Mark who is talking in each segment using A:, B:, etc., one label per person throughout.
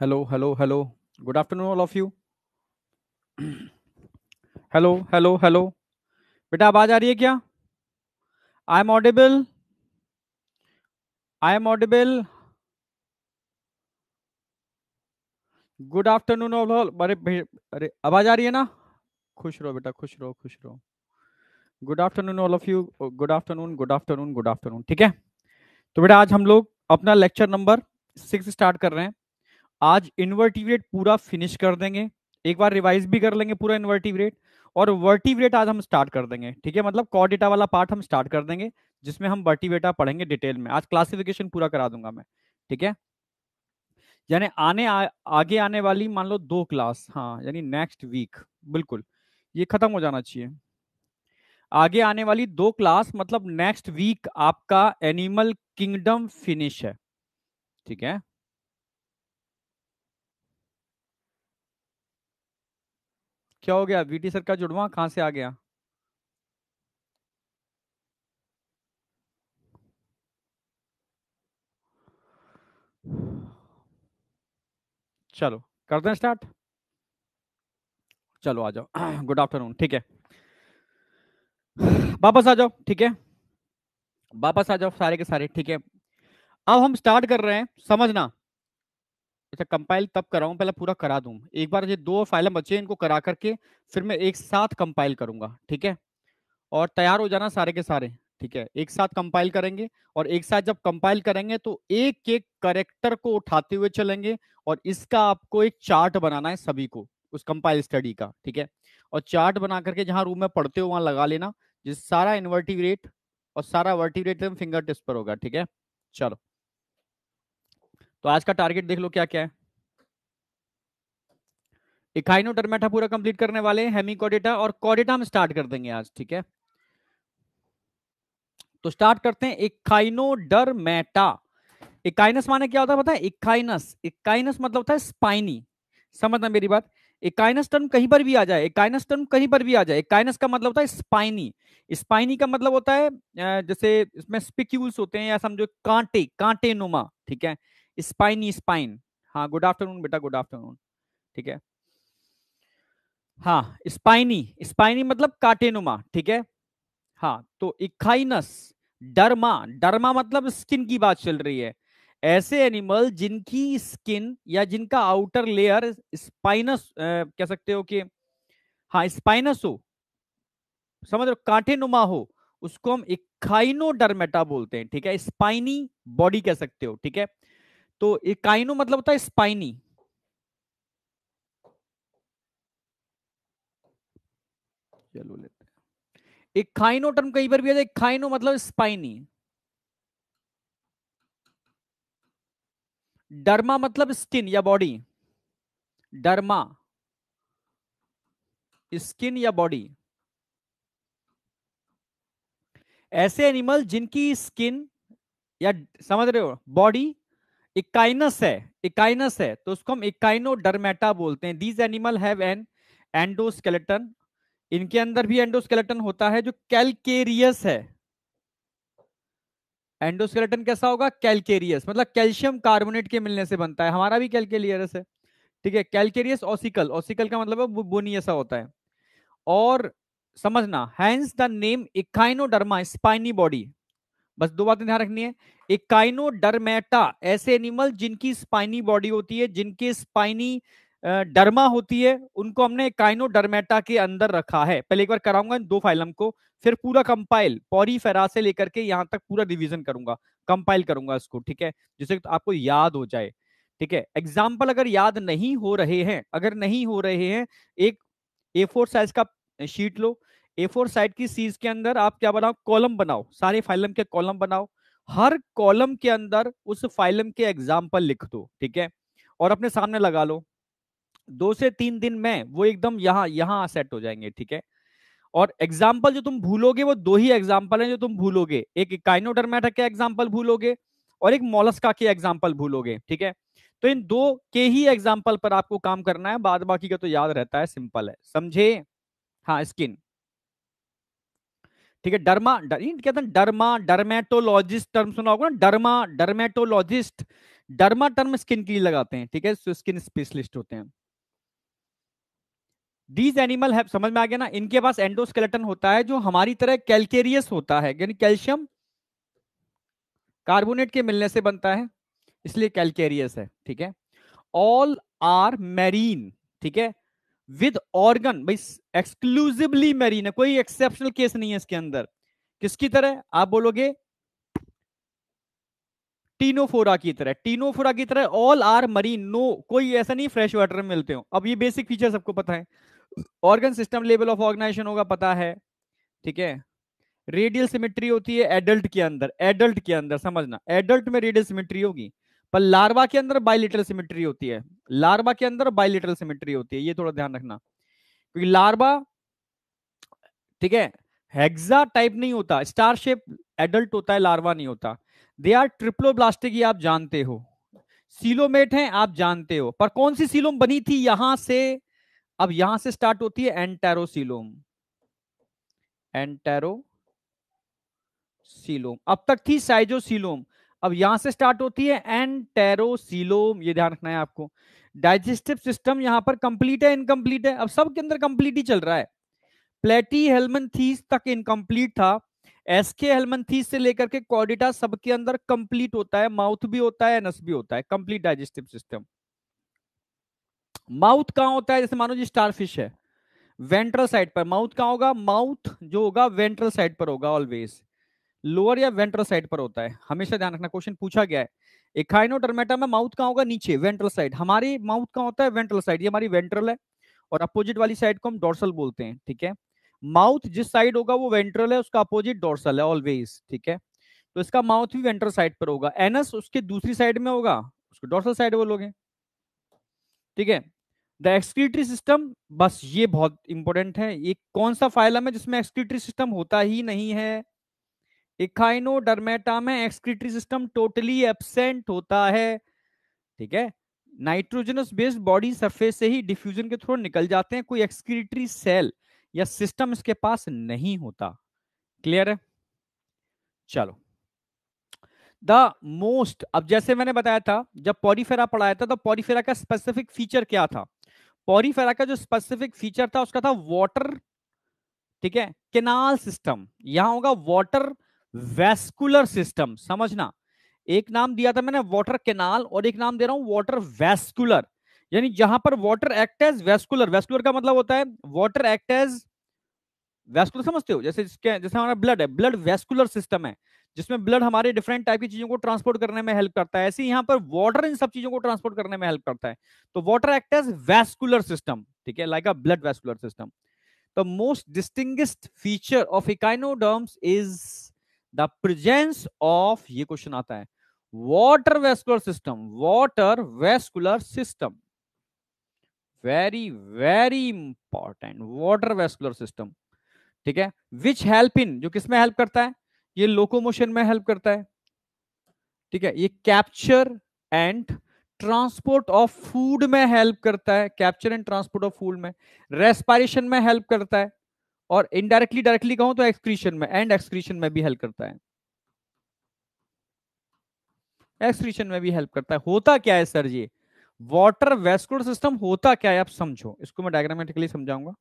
A: Hello hello hello good afternoon all of you hello hello hello बेटा आवाज आ रही है क्या I am audible I am audible good afternoon all all अरे अरे आवाज आ रही है ना खुश रहो बेटा खुश रहो खुश रहो good afternoon all of you good afternoon good afternoon good afternoon ठीक है तो बेटा आज हम लोग अपना लेक्चर नंबर सिक्स स्टार्ट कर रहे हैं आज रेट पूरा फिनिश कर देंगे एक बार रिवाइज भी कर लेंगे पूरा रेट और वर्टिवरेट आज हम स्टार्ट कर देंगे ठीक है मतलब कॉडेटा वाला पार्ट हम स्टार्ट कर देंगे जिसमें हम वर्टिवेटा पढ़ेंगे डिटेल में आज क्लासिफिकेशन पूरा करा दूंगा मैं ठीक है यानी आने आ, आगे आने वाली मान लो दो क्लास हाँ यानी नेक्स्ट वीक बिल्कुल ये खत्म हो जाना चाहिए आगे आने वाली दो क्लास मतलब नेक्स्ट वीक आपका एनिमल किंगडम फिनिश है ठीक है क्या हो गया वीटी सर का जुड़वा कहां से आ गया चलो करते हैं स्टार्ट चलो आ जाओ गुड आफ्टरनून ठीक है वापस आ जाओ ठीक है वापस आ जाओ सारे के सारे ठीक है अब हम स्टार्ट कर रहे हैं समझना अच्छा कंपाइल तब कराऊं पहले पूरा करा दूं एक बार ये दो फाइलें बचे इनको करा करके फिर मैं एक साथ कंपाइल करूंगा ठीक है और तैयार हो जाना सारे के सारे ठीक है एक साथ कंपाइल करेंगे और एक साथ जब कंपाइल करेंगे तो एक एक करेक्टर को उठाते हुए चलेंगे और इसका आपको एक चार्ट बनाना है सभी को उस कंपाइल स्टडी का ठीक है और चार्ट बना करके जहां रूम में पढ़ते हो वहां लगा लेना जिस सारा इनवर्टिग्रेट और सारा वर्टिग्रेट एकदम फिंगर टिप्स पर होगा ठीक है चलो तो आज का टारगेट देख लो क्या क्या है इकाइनो टर्मेटा पूरा कंप्लीट करने वाले हेमी कॉडेटा और कॉडेटा हम स्टार्ट कर देंगे आज ठीक है तो स्टार्ट करते हैं इकाइनो डरमेटा इकाइनस माने क्या होता है पता है इकाइनस इकाइनस मतलब होता है स्पाइनी समझना मेरी बात एकाइनस टर्म कहीं पर भी आ जाए एकाइनस टर्म कहीं पर भी आ जाए एकाइनस का मतलब होता है स्पाइनी स्पाइनी का मतलब होता है जैसे इसमें स्पिक्यूल्स होते हैं या समझो कांटे कांटे नुमा ठीक है स्पाइनी स्पाइन हाँ गुड आफ्टरनून बेटा गुड आफ्टरनून ठीक है हाँ स्पाइनी स्पाइनी मतलब काटेनुमा ठीक है हाँ तो इकाइनस डर्मा डर्मा मतलब स्किन की बात चल रही है ऐसे एनिमल जिनकी स्किन या जिनका आउटर लेयर स्पाइनस कह सकते हो कि हाँ स्पाइनस हो समझ लो कांटे नुमा हो उसको हम डरमेटा बोलते हैं ठीक है स्पाइनी बॉडी कह सकते हो ठीक है तो इकाइनो मतलब होता है स्पाइनी चलो लेते इकाइनो टर्म कई बार भी आ जाए इकाइनो मतलब स्पाइनी डर्मा मतलब स्किन या बॉडी डर्मा स्किन या बॉडी ऐसे एनिमल जिनकी स्किन या समझ रहे हो बॉडी इकाइनस है इकाइनस है तो उसको हम इकाइनो डरमेटा बोलते हैं these animal have an endoskeleton इनके अंदर भी एंडोस्केलेटन होता है जो कैलकेरियस है एंडोस्केलेटन कैसा होगा कैलकेरियस मतलब कैल्शियम कार्बोनेट के मिलने से बनता है हमारा भी कैलकेरियस है ठीक है कैलकेरियस ऑसिकल ऑसिकल का मतलब बोनी ऐसा होता है और समझना hence the name echinoderma spiny body बस दो बातें ध्यान रखनी है इकाइनोडर्मेटा ऐसे एनिमल जिनकी स्पाइनी बॉडी होती है जिनके स्पाइनी डर्मा होती है उनको हमने काइनोडर्मेटा के अंदर रखा है पहले एक बार कराऊंगा इन दो फाइलम को फिर पूरा कंपाइल पौरी फेरा से लेकर के यहाँ तक पूरा रिविजन करूंगा कंपाइल करूंगा इसको ठीक है जिससे तो आपको याद हो जाए ठीक है एग्जाम्पल अगर याद नहीं हो रहे हैं अगर नहीं हो रहे हैं एक ए फोर साइज का शीट लो ए फोर साइज की सीज के अंदर आप क्या बनाओ कॉलम बनाओ सारे फाइलम के कॉलम बनाओ हर कॉलम के अंदर उस फाइलम के एग्जाम्पल लिख दो ठीक है और अपने सामने लगा लो दो से तीन दिन में वो एकदम यहाँ यहाँ सेट हो जाएंगे ठीक है और एग्जाम्पल जो तुम भूलोगे वो दो ही एग्जाम्पल हैं जो तुम भूलोगे एक काइनोडर्मेटा के एग्जाम्पल भूलोगे और एक मोलस्का के एग्जाम्पल भूलोगे ठीक है तो इन दो के ही एग्जाम्पल पर आपको काम करना है बाद बाकी का तो याद रहता है सिंपल है समझे हाँ स्किन ठीक है डर्मा कहते हैं डर्मा डर्मेटोलॉजिस्ट टर्म सुना होगा ना derma dermatologist derma term skin के लिए लगाते हैं ठीक है स्किन स्पेशलिस्ट होते हैं दीज एनिमल है समझ में आ गया ना इनके पास एंडोस्केलेटन होता है जो हमारी तरह कैलकेरियस होता है यानी कैल्शियम कार्बोनेट के मिलने से बनता है इसलिए कैलकेरियस है ठीक है ऑल आर मैरीन ठीक है विद ऑर्गन भाई एक्सक्लूसिवली मैरीन है कोई एक्सेप्शनल केस नहीं है इसके अंदर किसकी तरह आप बोलोगे टीनोफोरा की तरह टीनोफोरा की तरह ऑल आर मरीन नो कोई ऐसा नहीं फ्रेश वाटर में मिलते हो अब ये बेसिक फीचर सबको पता है organ system level of organisation होगा पता है ठीक है रेडियल सिमेट्री होती है एडल्ट के अंदर एडल्ट के अंदर समझना एडल्ट में रेडियल सिमेट्री होगी पर लार्वा के अंदर बाइलिटल सिमेट्री होती है लार्वा के अंदर बाइलिटल सिमेट्री होती है ये थोड़ा ध्यान रखना क्योंकि लार्वा ठीक है हेक्सा टाइप नहीं होता स्टार शेप एडल्ट होता है लार्वा नहीं होता दे आर ट्रिप्लो ब्लास्टिक आप जानते हो सीलोमेट हैं आप जानते हो पर कौन सी सीलोम बनी थी यहां से अब यहां से स्टार्ट होती है एंटेरोसीलोम एंटेरोसीलोम अब तक थी साइजोसीलोम अब यहां से स्टार्ट होती है एंटेरोसीलोम ये ध्यान रखना है आपको डाइजेस्टिव सिस्टम यहां पर कंप्लीट है इनकम्प्लीट है अब सब के अंदर कंप्लीट ही चल रहा है प्लेटी हेलमन थीस तक इनकम्प्लीट था एसके हेलमन थीस से लेकर के कॉडिटा सबके अंदर कंप्लीट होता है माउथ भी होता है नस भी होता है कंप्लीट डाइजेस्टिव सिस्टम माउथ कहाँ होता है जैसे मानो जी स्टार फिश है वेंट्रल साइड पर माउथ कहाँ होगा माउथ जो होगा वेंट्रल साइड पर होगा ऑलवेज लोअर या वेंट्रल साइड पर होता है हमेशा ध्यान रखना क्वेश्चन पूछा गया है इखाइनोडर्मेटा में माउथ कहाँ होगा नीचे वेंट्रल साइड हमारी माउथ कहाँ होता है वेंट्रल साइड ये हमारी वेंट्रल है और अपोजिट वाली साइड को हम डोर्सल बोलते हैं ठीक है माउथ जिस साइड होगा वो वेंट्रल है उसका अपोजिट डोर्सल है ऑलवेज ठीक है तो इसका माउथ भी वेंट्रल साइड पर होगा एनस उसके दूसरी साइड में होगा उसको डोर्सल साइड बोलोगे ठीक है द एक्सक्रीटरी सिस्टम बस ये बहुत इंपॉर्टेंट है ये कौन सा फाइलम है जिसमें एक्सक्रीटरी सिस्टम होता ही नहीं है इखाइनो डरमेटा में एक्सक्रीटरी सिस्टम टोटली एबसेंट होता है ठीक है नाइट्रोजनस बेस्ड बॉडी सरफेस से ही डिफ्यूजन के थ्रू निकल जाते हैं कोई एक्सक्रीटरी सेल या सिस्टम इसके पास नहीं होता क्लियर है चलो द मोस्ट अब जैसे मैंने बताया था जब पॉरीफेरा पढ़ाया था तो पॉरीफेरा का स्पेसिफिक फीचर क्या था पॉरीफेरा का जो स्पेसिफिक फीचर था उसका था वाटर ठीक है केनाल सिस्टम यहां होगा वाटर वेस्कुलर सिस्टम समझना एक नाम दिया था मैंने वाटर केनाल और एक नाम दे रहा हूं वाटर वेस्कुलर यानी जहां पर water act as vascular vascular का मतलब होता है वाटर एक्ट एज वेस्कुलर समझते हो जैसे इसके जैसे हमारा ब्लड है ब्लड वेस्कुलर सिस्टम है जिसमें ब्लड हमारे डिफरेंट टाइप की चीजों को ट्रांसपोर्ट करने में हेल्प करता है ऐसे यहाँ पर वाटर इन सब चीजों को ट्रांसपोर्ट करने में हेल्प करता है तो water act as vascular system ठीक है like a blood vascular system the most distinct feature of echinoderms is the presence of ये क्वेश्चन आता है water vascular system water vascular system very very important water vascular system ठीक है which help in जो किसमें help करता है ये लोकोमोशन में हेल्प करता है ठीक है ये capture and transport of food में हेल्प करता है capture and transport of food में रेस्पायरेशन में हेल्प करता है और इनडायरेक्टली डायरेक्टली कहूं तो एक्सक्रीशन में एंड एक्सक्रीशन में भी हेल्प करता है एक्सक्रीशन में भी हेल्प करता है होता क्या है सर ये वाटर वेस्कुलर सिस्टम होता क्या है आप समझो इसको मैं डायग्रामेटिकली समझाऊंगा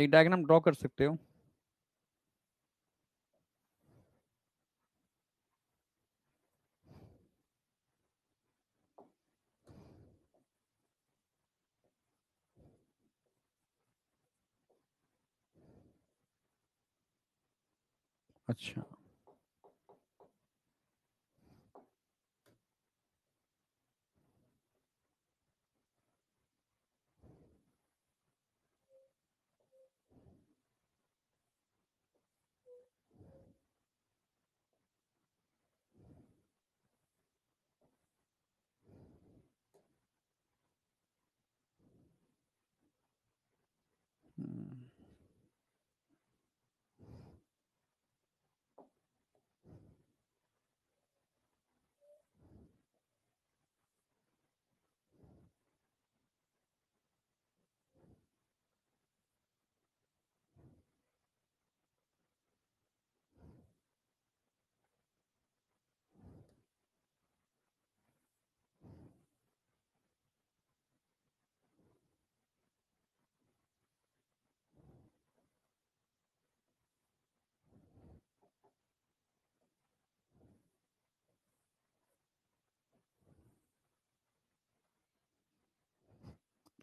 A: एक डायग्राम ड्रॉ कर सकते हो अच्छा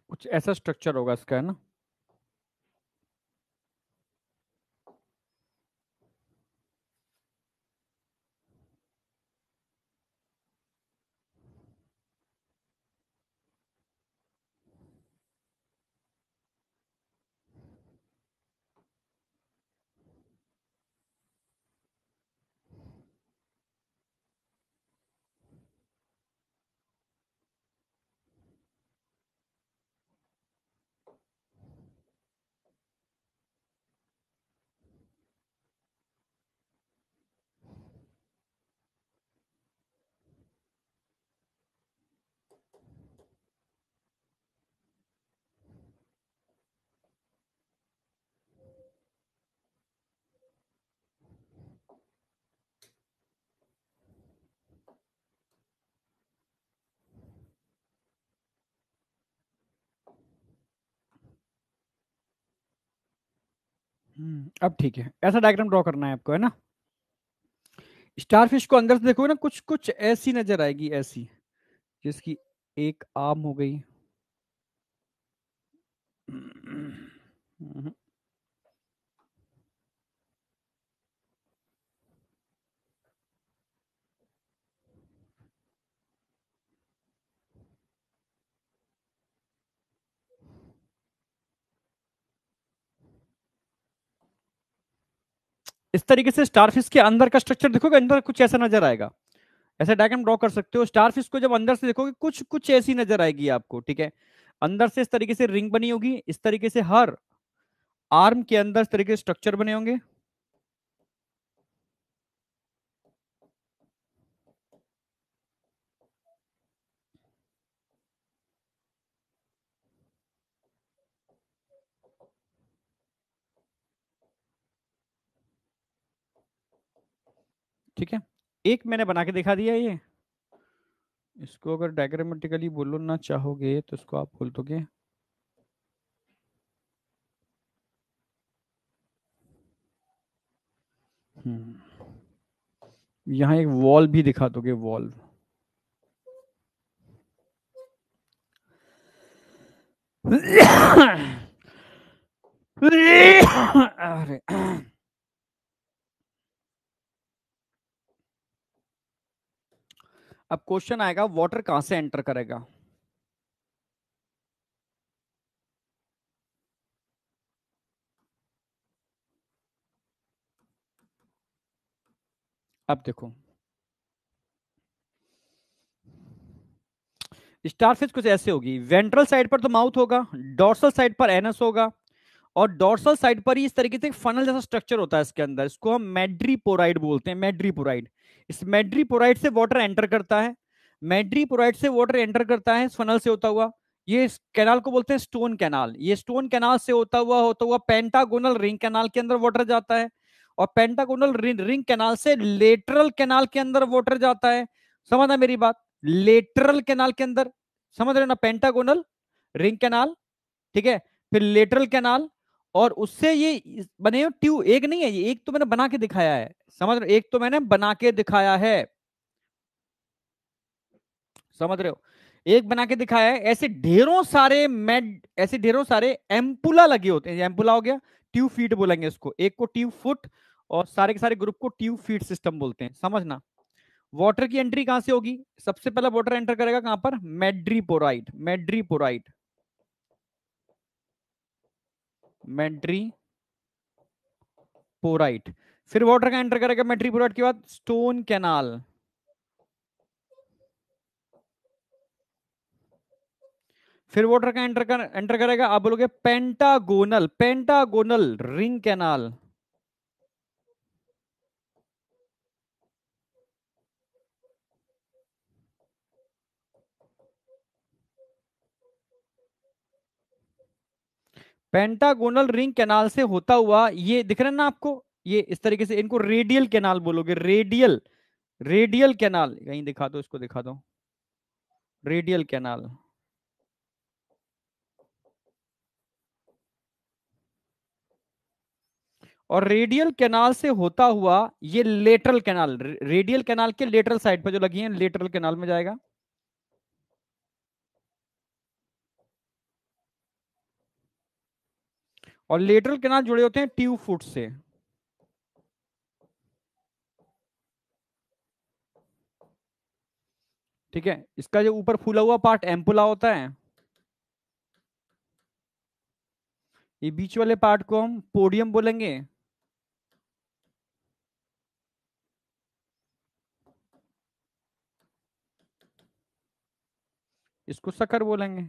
A: कुछ ऐसा स्ट्रक्चर होगा इसका है ना हम्म, अब ठीक है ऐसा डायग्राम ड्रॉ करना है आपको है ना स्टारफिश को अंदर से देखोगे ना कुछ कुछ ऐसी नजर आएगी ऐसी जिसकी एक आम हो गई हम्म, हम्म, इस तरीके से स्टारफिश के अंदर का स्ट्रक्चर देखोगे अंदर कुछ ऐसा नजर आएगा ऐसे डायग्राम ड्रॉ कर सकते हो स्टारफिश को जब अंदर से देखोगे कुछ कुछ ऐसी नजर आएगी आपको ठीक है अंदर से इस तरीके से रिंग बनी होगी इस तरीके से हर आर्म के अंदर इस तरीके से स्ट्रक्चर बने होंगे ठीक है एक मैंने बना के दिखा दिया ये इसको अगर डायग्रामेटिकली बोलो ना चाहोगे तो इसको आप बोल दोगे हम्म। यहाँ एक वॉल भी दिखा दोगे वॉल अरे अब क्वेश्चन आएगा वाटर कहां से एंटर करेगा अब देखो स्टारफिश कुछ ऐसे होगी वेंट्रल साइड पर तो माउथ होगा डोर्सल साइड पर एनस होगा और डोर्सल साइड पर ही इस तरीके से फनल जैसा स्ट्रक्चर होता है इसके अंदर इसको हम मेड्रीपोराइड बोलते हैं मेड्रीपोराइड इस मेड्रीपोराइड से वाटर एंटर करता है मेड्रीपोराइड से वाटर एंटर करता है फनल से होता हुआ ये कैनाल को बोलते हैं स्टोन कैनाल ये स्टोन कैनाल से होता हुआ होता हुआ पेंटागोनल रिंग कैनाल के अंदर वाटर जाता है और पेंटागोनल रिंग रिंग कैनाल से लेटरल कैनाल के अंदर वाटर जाता है समझना मेरी बात लेटरल कैनाल के अंदर समझ रहे ना पेंटागोनल रिंग कैनाल ठीक है फिर लेटरल कैनाल और उससे ये बने हो ट्यू एक नहीं है ये एक तो मैंने बना के दिखाया है समझ रहे हो एक तो मैंने बना के दिखाया है समझ रहे हो एक बना के दिखाया है ऐसे ढेरों सारे मेड ऐसे ढेरों सारे एम्पुला लगे होते हैं एम्पुला हो गया ट्यूब फीट बोलेंगे इसको एक को ट्यूब फुट और सारे के सारे ग्रुप को ट्यूब फीट सिस्टम बोलते हैं समझना वाटर की एंट्री कहां से होगी सबसे पहला वाटर एंटर करेगा कहां पर मेड्रीपोराइट मेड्रीपोराइट मेट्री पोराइट फिर वाटर का एंटर करेगा मेट्री पोराइट के बाद स्टोन कैनाल फिर वाटर का एंटर कर एंटर करेगा आप बोलोगे pentagonal pentagonal ring canal pentagonal ring canal से होता हुआ ये दिख रहे ना आपको ये इस तरीके से इनको रेडियल कैनाल बोलोगे रेडियल रेडियल कैनाल कहीं दिखा दो इसको दिखा दो रेडियल कैनाल और रेडियल कैनाल से होता हुआ ये लेटरल कैनाल रेडियल कैनाल के लेटरल साइड पर जो लगी है लेटरल कैनाल में जाएगा और लेटरल कैनाल जुड़े होते हैं ट्यूब फुट से ठीक है इसका जो ऊपर फूला हुआ पार्ट एम्पुला होता है ये बीच वाले पार्ट को हम पोडियम बोलेंगे इसको सकर बोलेंगे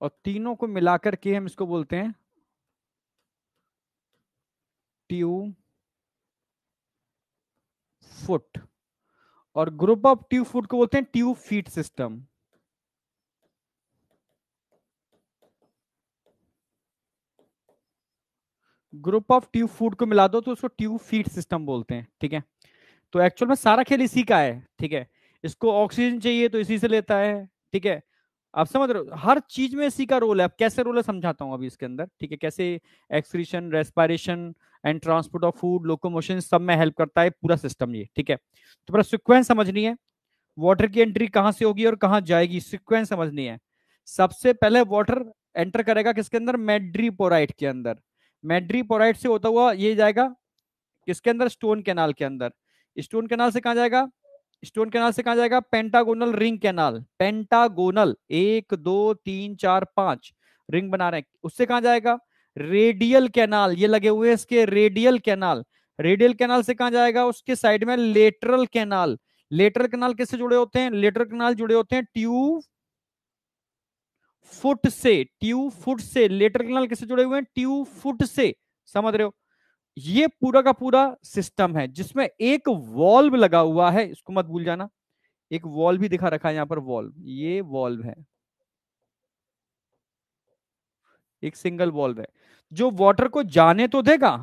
A: और तीनों को मिलाकर के हम इसको बोलते हैं ट्यू फुट और ग्रुप ऑफ ट्यू फुट को बोलते हैं tube feet system group of tube food को मिला दो तो उसको ट्यूब फीड सिस्टम बोलते हैं ठीक है तो एक्चुअल में सारा खेल इसी का है ठीक है इसको ऑक्सीजन चाहिए तो इसी से लेता है ठीक है आप समझ रहे हो हर चीज में इसी का रोल है अब कैसे रोल है समझाता हूँ अभी इसके अंदर ठीक है कैसे excretion respiration and transport of food locomotion सब में हेल्प करता है पूरा सिस्टम ये ठीक है तो पूरा सिक्वेंस समझनी है वाटर की एंट्री कहाँ से होगी और कहाँ जाएगी सिक्वेंस समझनी है सबसे पहले वाटर एंटर करेगा किसके अंदर मेड्रीपोराइट के अंदर मेड्रीपोराइट से होता हुआ ये जाएगा किसके अंदर स्टोन कैनाल के अंदर स्टोन कैनाल से कहाँ जाएगा स्टोन कैनाल से कहा जाएगा पेंटागोनल रिंग कैनाल पेंटागोनल एक दो तीन चार पांच रिंग बना रहे हैं उससे कहा जाएगा रेडियल कैनाल ये लगे हुए इसके रेडियल कैनाल रेडियल कैनाल से कहा जाएगा उसके साइड में लेटरल कैनाल लेटरल कैनाल किससे जुड़े होते हैं लेटरल कैनाल जुड़े होते हैं ट्यूब फुट से ट्यूब फुट से लेटरल कैनाल किससे जुड़े हुए हैं ट्यूब फुट से समझ रहे हो ये पूरा का पूरा सिस्टम है जिसमें एक वॉल्व लगा हुआ है इसको मत भूल जाना एक वॉल्व भी दिखा रखा है यहां पर वॉल्व ये वॉल्व है एक सिंगल वॉल्व है जो वाटर को जाने तो देगा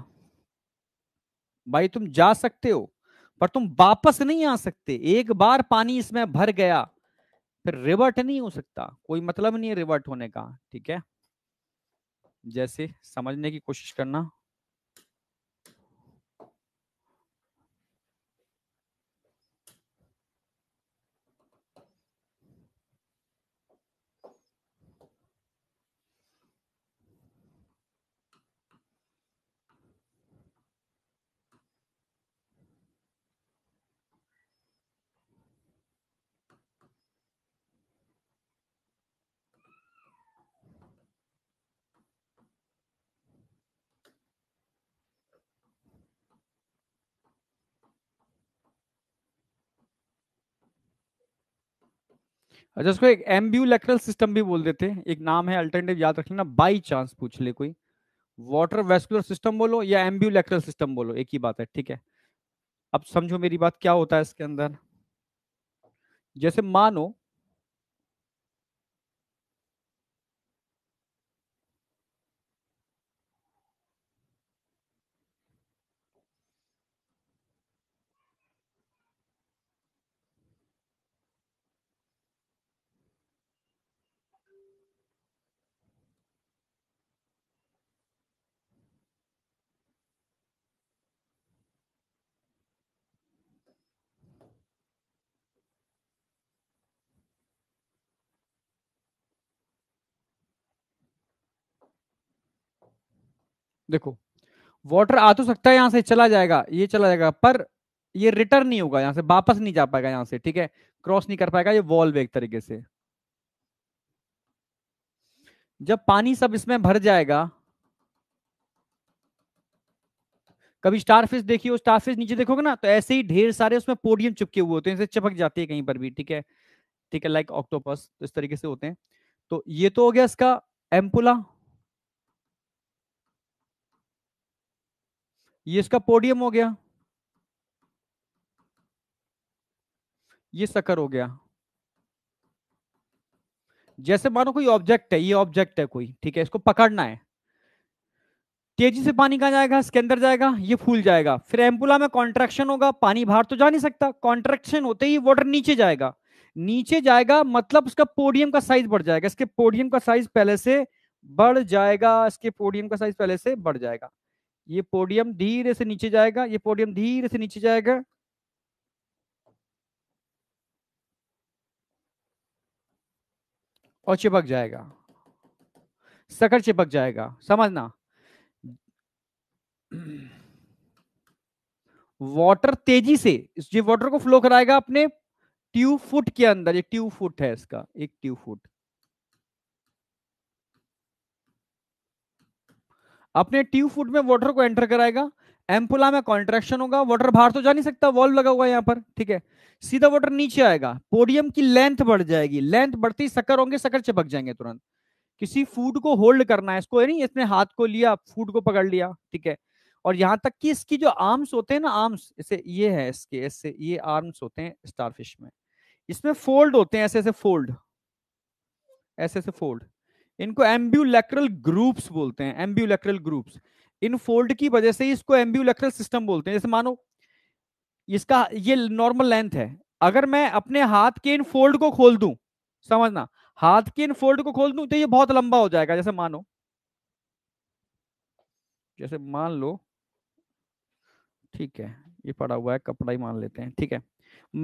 A: भाई तुम जा सकते हो पर तुम वापस नहीं आ सकते एक बार पानी इसमें भर गया फिर रिवर्ट नहीं हो सकता कोई मतलब नहीं है रिवर्ट होने का ठीक है जैसे समझने की कोशिश करना अच्छा उसको एक एम्ब्यूलेक्ट्रल सिस्टम भी बोल देते हैं एक नाम है अल्टरनेटिव याद रख लेना बाई चांस पूछ ले कोई वाटर वेस्कुलर सिस्टम बोलो या एम्ब्यूलेक्ट्रल सिस्टम बोलो एक ही बात है ठीक है अब समझो मेरी बात क्या होता है इसके अंदर जैसे मानो देखो वाटर आ तो सकता है यहां से चला जाएगा ये चला जाएगा पर ये रिटर्न नहीं होगा यहां से वापस नहीं जा पाएगा यहां से ठीक है क्रॉस नहीं कर पाएगा ये वॉल्व एक तरीके से जब पानी सब इसमें भर जाएगा कभी स्टारफिश देखिए स्टारफिश नीचे देखोगे ना तो ऐसे ही ढेर सारे उसमें पोडियम चिपके हुए होते हैं चिपक चपक जाती है कहीं पर भी ठीक है ठीक है लाइक ऑक्टोपस तो इस तरीके से होते हैं तो ये तो हो गया इसका एम्पुला ये इसका पोडियम हो गया ये सकर हो गया जैसे मानो कोई ऑब्जेक्ट है ये ऑब्जेक्ट है कोई ठीक है इसको पकड़ना है तेजी से पानी कहा जाएगा इसके अंदर जाएगा ये फूल जाएगा फिर एम्पुला में कॉन्ट्रेक्शन होगा पानी बाहर तो जा नहीं सकता कॉन्ट्रेक्शन होते ही वाटर नीचे जाएगा नीचे जाएगा मतलब उसका पोडियम का साइज बढ़ जाएगा इसके पोडियम का साइज पहले से बढ़ जाएगा इसके पोडियम का साइज पहले से बढ़ जाएगा ये पोडियम धीरे से नीचे जाएगा ये पोडियम धीरे से नीचे जाएगा और चिपक जाएगा सकर चिपक जाएगा समझना वाटर तेजी से ये वाटर को फ्लो कराएगा अपने ट्यूब फुट के अंदर ये ट्यूब फुट है इसका एक ट्यूब फुट अपने ट्यूब फूड में वाटर को एंटर कराएगा एम्पुला में कॉन्ट्रेक्शन होगा वाटर बाहर तो जा नहीं सकता वॉल्व लगा हुआ है यहाँ पर ठीक है सीधा वाटर नीचे आएगा पोडियम की लेंथ बढ़ जाएगी लेंथ बढ़ती सकर होंगे सकर चिपक जाएंगे तुरंत किसी फूड को होल्ड करना है इसको नहीं इसने हाथ को लिया फूड को पकड़ लिया ठीक है और यहाँ तक कि इसकी जो आर्म्स होते हैं ना आर्म्स इसे ये है इसके इससे ये आर्म्स होते हैं स्टारफिश में इसमें फोल्ड होते हैं ऐसे ऐसे फोल्ड ऐसे ऐसे फोल्ड इनको एम्ब्यूलैक्ट्रल ग्रुप्स बोलते हैं एम्ब्यूलैक्ट्रल ग्रुप्स इन फोल्ड की वजह से इसको एम्ब्यूलेक्ट्रल सिस्टम बोलते हैं जैसे मानो इसका ये नॉर्मल लेंथ है अगर मैं अपने हाथ के इन फोल्ड को खोल दूं समझना हाथ के इन फोल्ड को खोल दूं तो ये बहुत लंबा हो जाएगा जैसे मानो जैसे मान लो ठीक है ये पड़ा हुआ है कपड़ा ही मान लेते हैं ठीक है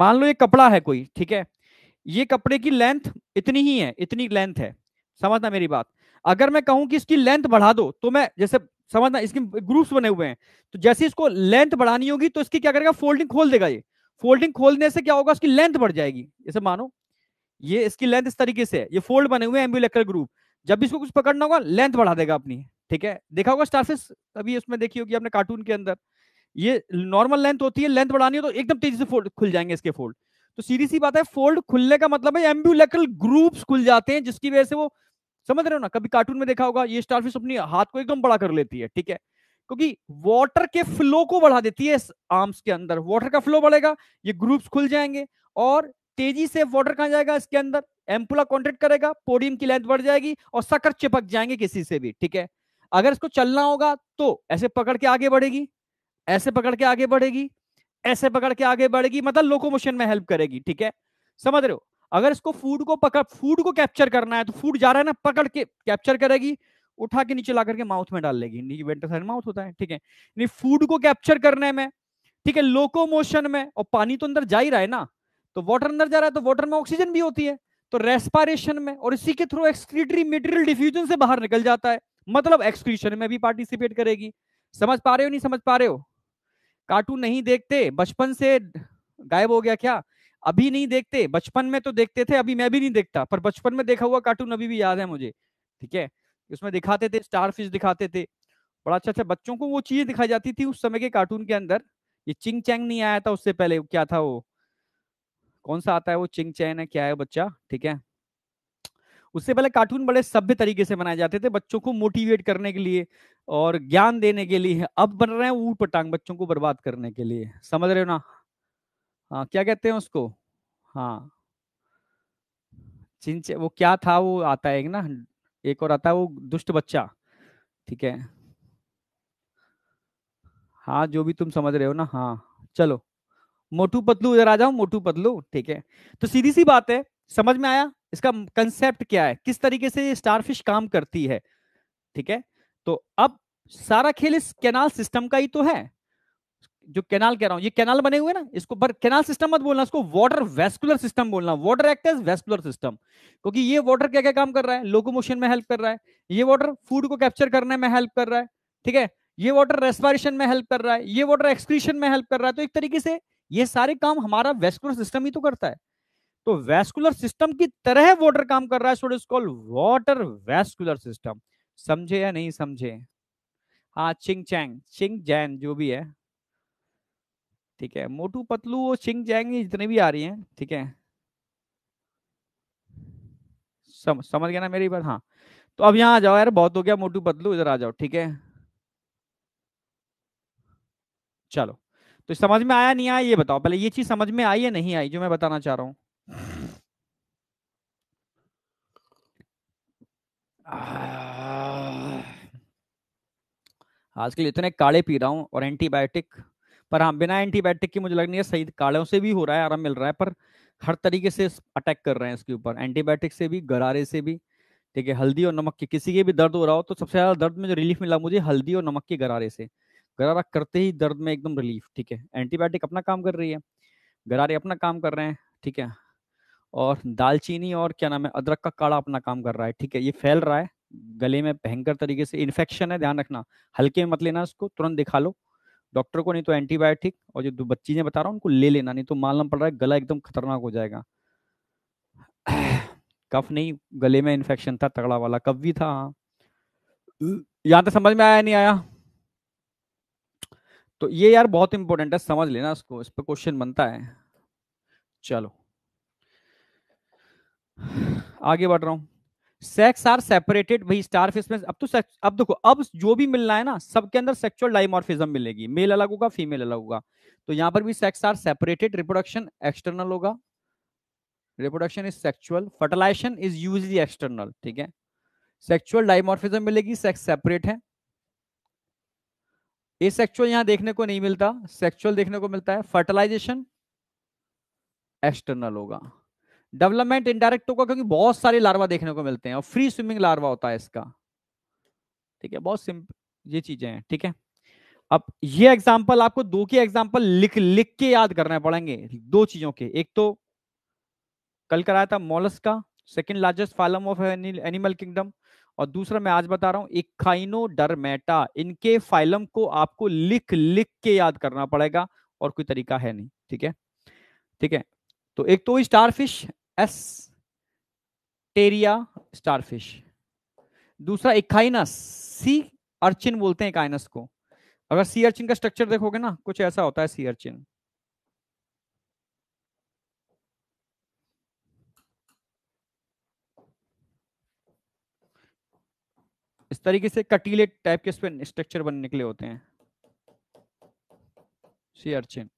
A: मान लो ये कपड़ा है कोई ठीक है ये कपड़े की लेंथ इतनी ही है इतनी लेंथ है समझना मेरी बात अगर मैं कहूं कि इसकी लेंथ बढ़ा दो तो मैं जैसे समझना इसके ग्रुप्स बने हुए हैं तो जैसे इसको लेंथ बढ़ानी होगी तो इसकी क्या करेगा फोल्डिंग खोल देगा ये फोल्डिंग खोलने से क्या होगा इसकी लेंथ बढ़ जाएगी जैसे मानो ये इसकी लेंथ इस तरीके से है ये फोल्ड बने हुए हैं एम्बुलेक्टर ग्रुप जब भी इसको कुछ पकड़ना होगा लेंथ बढ़ा देगा अपनी ठीक है देखा होगा स्टारफिश अभी उसमें देखी होगी आपने कार्टून के अंदर ये नॉर्मल लेंथ होती है लेंथ बढ़ानी हो तो एकदम तेजी से फोल्ड खुल जाएंगे इसके फोल्ड तो सीधी सी बात है फोल्ड खुलने का मतलब है एम्बुलेकल ग्रुप्स खुल जाते हैं जिसकी वजह से वो समझ रहे हो ना कभी कार्टून में देखा होगा ये स्टारफिश अपनी हाथ को एकदम बड़ा कर लेती है ठीक है क्योंकि वाटर के फ्लो को बढ़ा देती है आर्म्स के अंदर वाटर का फ्लो बढ़ेगा ये ग्रुप्स खुल जाएंगे और तेजी से वाटर कहा जाएगा इसके अंदर एम्पुला कॉन्ट्रेक्ट करेगा पोडियम की लेंथ बढ़ जाएगी और सकर चिपक जाएंगे किसी से भी ठीक है अगर इसको चलना होगा तो ऐसे पकड़ के आगे बढ़ेगी ऐसे पकड़ के आगे बढ़ेगी ऐसे पकड़ के आगे बढ़ेगी मतलब लोकोमोशन में हेल्प करेगी ठीक है समझ रहे हो अगर इसको फूड को पकड़ फूड को कैप्चर करना है तो फूड जा रहा है ना पकड़ के कैप्चर करेगी उठा के नीचे ला करके माउथ में डाल लेगी वेंटिलाइन माउथ होता है ठीक है नहीं फूड को कैप्चर करने में ठीक है लोकोमोशन में और पानी तो अंदर जा ही रहा है ना तो वाटर अंदर जा रहा है तो वाटर में ऑक्सीजन भी होती है तो रेस्पारेशन में और इसी के थ्रू एक्सक्रीटरी मेटेरियल डिफ्यूजन से बाहर निकल जाता है मतलब एक्सक्रीशन में भी पार्टिसिपेट करेगी समझ पा रहे हो नहीं समझ पा रहे हो कार्टून नहीं देखते बचपन से गायब हो गया क्या अभी नहीं देखते बचपन में तो देखते थे अभी मैं भी नहीं देखता पर बचपन में देखा हुआ कार्टून अभी भी याद है मुझे ठीक है उसमें दिखाते थे स्टार फिश दिखाते थे बड़ा अच्छा अच्छा बच्चों को वो चीज दिखाई जाती थी उस समय के कार्टून के अंदर ये चिंग चैंग नहीं आया था उससे पहले क्या था वो कौन सा आता है वो चिंग चैन है क्या है बच्चा ठीक है उससे पहले कार्टून बड़े सभ्य तरीके से बनाए जाते थे बच्चों को मोटिवेट करने के लिए और ज्ञान देने के लिए अब बन रहे हैं ऊट पटांग बच्चों को बर्बाद करने के लिए समझ रहे हो ना हाँ क्या कहते हैं उसको हाँ चिंच वो क्या था वो आता है ना एक और आता है वो दुष्ट बच्चा ठीक है हाँ जो भी तुम समझ रहे हो ना हाँ चलो मोटू पतलू इधर आ जाओ मोटू पतलू ठीक है तो सीधी सी बात है समझ में आया इसका कंसेप्ट क्या है किस तरीके से स्टारफिश काम करती है ठीक है तो अब सारा खेल इस कैनाल सिस्टम का ही तो है जो कैनाल कह रहा हूं ये कैनाल बने हुए ना इसको पर कैनाल सिस्टम मत बोलना इसको वाटर वेस्कुलर सिस्टम बोलना water act as vascular system क्योंकि ये वाटर क्या क्या काम कर रहा है लोकोमोशन में हेल्प कर रहा है ये वाटर फूड को कैप्चर करने में हेल्प कर रहा है ठीक है ये वाटर रेस्पायरेशन में हेल्प कर रहा है ये वाटर एक्सक्रीशन में हेल्प कर रहा है तो एक तरीके से ये सारे काम हमारा वेस्कुलर सिस्टम ही तो करता है तो वैस्कुलर सिस्टम की तरह वाटर काम कर रहा है so it is called water vascular system समझे या नहीं समझे हाँ चिंग चैंग चिंग जैन जो भी है ठीक है मोटू पतलू और चिंग जैंग जितने भी आ रही हैं ठीक है सम, समझ गया ना मेरी बात हाँ तो अब यहाँ आ जाओ यार बहुत हो गया मोटू पतलू इधर आ जाओ ठीक है चलो तो समझ में आया नहीं आया ये बताओ पहले ये चीज समझ में आई या नहीं आई जो मैं बताना चाह रहा हूं आजकल इतने काले पी रहा हूँ और एंटीबायोटिक पर हाँ बिना एंटीबायोटिक की मुझे लग नहीं है सही कालों से भी हो रहा है आराम मिल रहा है पर हर तरीके से अटैक कर रहे हैं इसके ऊपर एंटीबायोटिक से भी गरारे से भी ठीक है हल्दी और नमक की किसी के भी दर्द हो रहा हो तो सबसे ज्यादा दर्द में जो रिलीफ मिला मुझे हल्दी और नमक के गरारे से गरारा करते ही दर्द में एकदम रिलीफ ठीक है एंटीबायोटिक अपना काम कर रही है गरारे अपना काम कर रहे हैं ठीक है और दालचीनी और क्या नाम है अदरक का काढ़ा अपना काम कर रहा है ठीक है ये फैल रहा है गले में भयंकर तरीके से इन्फेक्शन है ध्यान रखना हल्के में मत लेना इसको तुरंत दिखा लो डॉक्टर को नहीं तो एंटीबायोटिक और जो बच्ची ने बता रहा हूँ उनको ले लेना नहीं तो मालूम पड़ रहा है गला एकदम खतरनाक हो जाएगा कफ नहीं गले में इन्फेक्शन था तगड़ा वाला कफ भी था हाँ यहाँ तक समझ में आया नहीं आया तो ये यार बहुत इंपॉर्टेंट है समझ लेना इसको इस पर क्वेश्चन बनता है चलो आगे बढ़ रहा हूँ सेक्स आर सेपरेटेड भाई स्टार फिश में अब तो सेक्स अब देखो अब जो भी मिलना है ना सबके अंदर सेक्सुअल डाइमॉर्फिज्म मिलेगी मेल अलग होगा फीमेल अलग होगा तो यहाँ पर भी sex are separated reproduction external होगा reproduction is sexual fertilisation is usually external ठीक है सेक्सुअल डाइमॉर्फिज्म मिलेगी सेक्स सेपरेट है ए सेक्सुअल यहाँ देखने को नहीं मिलता सेक्सुअल देखने को मिलता है फर्टिलाइजेशन एक्सटर्नल होगा डेवलपमेंट इनडायरेक्ट होगा क्योंकि बहुत सारे लार्वा देखने को मिलते हैं और फ्री स्विमिंग लार्वा होता है इसका ठीक है बहुत सिंपल ये चीजें हैं ठीक है अब ये एग्जाम्पल आपको दो के एग्जाम्पल लिख लिख के याद करने पड़ेंगे दो चीजों के एक तो कल कराया था Mollusca second largest phylum of animal kingdom और दूसरा मैं आज बता रहा हूं इकाइनो डरमेटा इनके फाइलम को आपको लिख लिख के याद करना पड़ेगा और कोई तरीका है नहीं ठीक है ठीक है तो एक तो star fish Asterias starfish दूसरा इकाइनस सी अर्चिन बोलते हैं इकाइनस को अगर सी अर्चिन का स्ट्रक्चर देखोगे ना कुछ ऐसा होता है सी अर्चिन इस तरीके से कटीले टाइप के उसमें स्ट्रक्चर बनने लिए होते हैं सी अर्चिन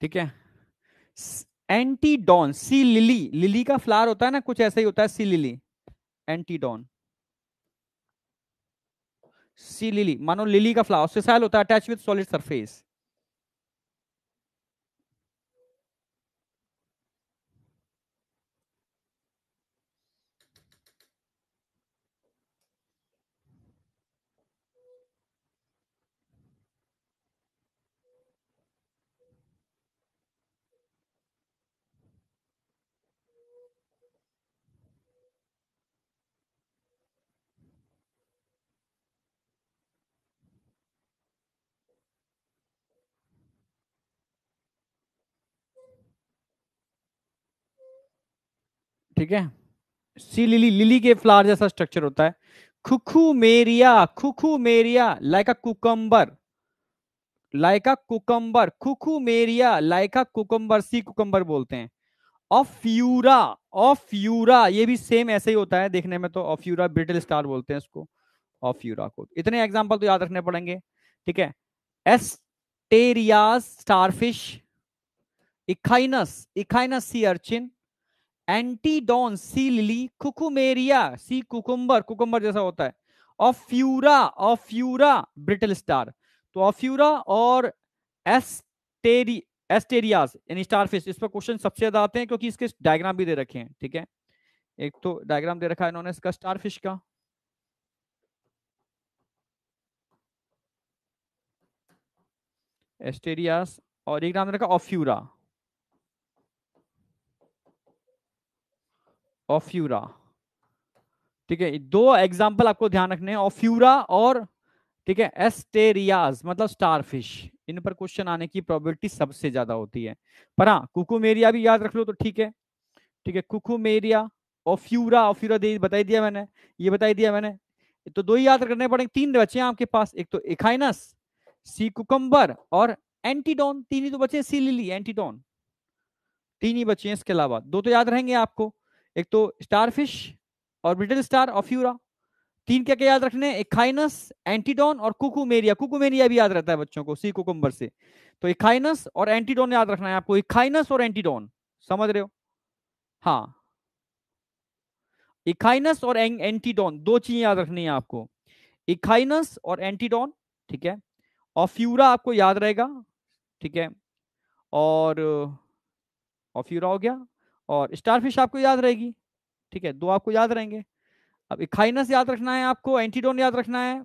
A: ठीक है एंटीडॉन सी लिली लिली का फ्लावर होता है ना कुछ ऐसा ही होता है sea lily Antedon sea lily मानो लिली का फ्लावर सिसाइल होता है अटैच विद सॉलिड सरफेस ठीक है सी लिली लिली के फ्लावर जैसा स्ट्रक्चर होता है Cucumaria Cucumaria like a cucumber like a cucumber Cucumaria like a cucumber sea cucumber बोलते हैं ऑफ्यूरा ऑफ्यूरा ये भी सेम ऐसे ही होता है देखने में तो ऑफ्यूरा ब्रिटल स्टार बोलते हैं इसको ऑफ्यूरा को इतने एग्जाम्पल तो याद रखने पड़ेंगे ठीक है Asterias starfish Echinus Echinus sea urchin Antedon sea lily Cucumaria sea cucumber cucumber जैसा होता है ऑफ्यूरा ऑफ्यूरा ब्रिटल स्टार तो ऑफ्यूरा और एस्टेरी एस्टेरियाज यानी फिश इस पर क्वेश्चन सबसे ज्यादा आते हैं क्योंकि इसके डायग्राम भी दे रखे हैं ठीक है एक तो डायग्राम दे रखा है इन्होंने इसका फिश का एस्टेरियास और एक नाम दे रखा ऑफ्यूरा ऑफ्यूरा ठीक है दो एग्जाम्पल आपको ध्यान रखने हैं ऑफ्यूरा और ठीक है एस्टेरियाज मतलब स्टारफिश इन पर क्वेश्चन आने की प्रोबेबिलिटी सबसे ज्यादा होती है पर हाँ कुकुमेरिया भी याद रख लो तो ठीक है ठीक है कुकुमेरिया ऑफ्यूरा ऑफ्यूरा दे बताई दिया मैंने ये बताई दिया मैंने तो दो ही याद करने पड़ेंगे तीन तो बचे हैं आपके पास एक तो इखाइनस सी कुकम्बर और एंटीडॉन तीन ही तो बचे सी लिली एंटीडॉन तीन ही बचे हैं इसके अलावा दो तो याद रहेंगे आपको एक तो स्टारफिश ऑर्बिटल स्टार ऑफ्यूरा तीन क्या क्या याद रखने इखाइनस एंटीडॉन और कुकुमेरिया कुकुमेरिया भी याद रहता है बच्चों को सी कुकुम्बर से तो इखाइनस और एंटीडॉन याद रखना है आपको इखाइनस और एंटीडॉन समझ रहे हो हाँ इखाइनस और एंटीडॉन दो चीजें याद रखनी है आपको इखाइनस और एंटीडॉन ठीक है ऑफ्यूरा आपको याद रहेगा ठीक है और ऑफ्यूरा हो गया और स्टारफिश आपको याद रहेगी ठीक है दो आपको याद रहेंगे अब इखाइनस याद रखना है आपको एंटीडोन याद रखना है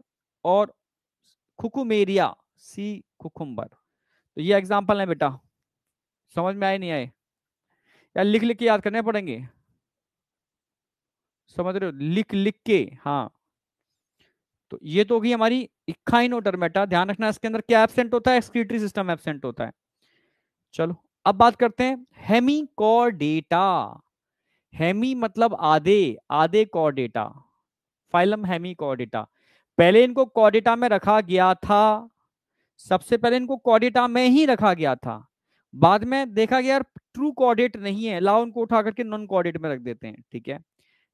A: और खुकुमेरिया सी खुकुम्बर तो ये एग्जाम्पल है बेटा समझ में आए नहीं आए या लिख लिख के याद करने पड़ेंगे समझ रहे हो लिख लिख के हाँ तो ये तो होगी हमारी इक्खाइनोटरमेटा ध्यान रखना इसके अंदर क्या एबसेंट होता है एक्सक्रीटरी सिस्टम एबसेंट होता है चलो अब बात करते हैं हेमी डेटा हेमी मतलब आधे आधे डेटा फाइलम हेमी डेटा पहले इनको कॉडेटा में रखा गया था सबसे पहले इनको कॉडेटा में ही रखा गया था बाद में देखा गया यार ट्रू कॉर्डेट नहीं है लाओ उनको उठा करके नॉन कॉर्डेट में रख देते हैं ठीक है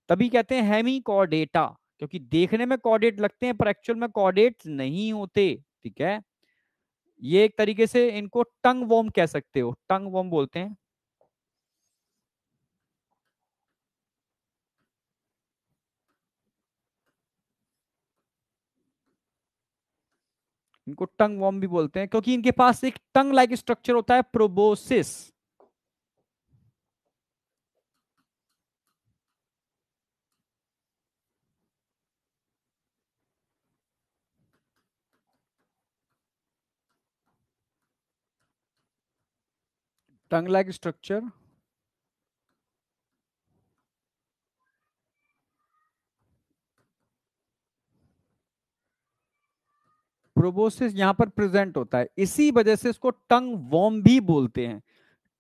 A: तभी कहते हैं हेमी कॉर्डेटा क्योंकि देखने में कॉडेट लगते हैं पर एक्चुअल में कॉर्डेट नहीं होते ठीक है ये एक तरीके से इनको टंग वॉम कह सकते हो टंग वॉम बोलते हैं इनको टंग वॉम भी बोलते हैं क्योंकि इनके पास एक टंग लाइक स्ट्रक्चर होता है proboscis tongue like structure proboscis यहां पर प्रेजेंट होता है इसी वजह से इसको टंग वॉम भी बोलते हैं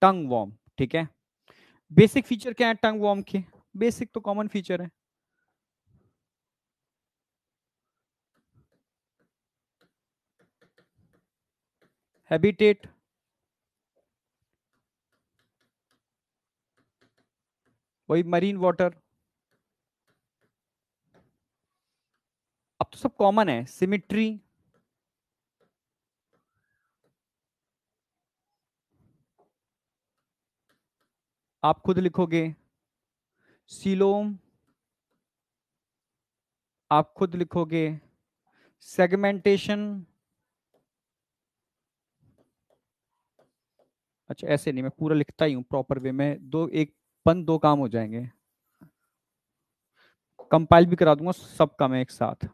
A: टंग वॉम ठीक है बेसिक फीचर क्या है टंग वॉम के बेसिक तो कॉमन फीचर है हैबिटेट वही मरीन वाटर अब तो सब कॉमन है सिमिट्री आप खुद लिखोगे सिलोम आप खुद लिखोगे सेगमेंटेशन अच्छा ऐसे नहीं मैं पूरा लिखता ही हूं प्रॉपर वे में दो एक अपन दो काम हो जाएंगे कंपाइल भी करा दूंगा सब काम एक साथ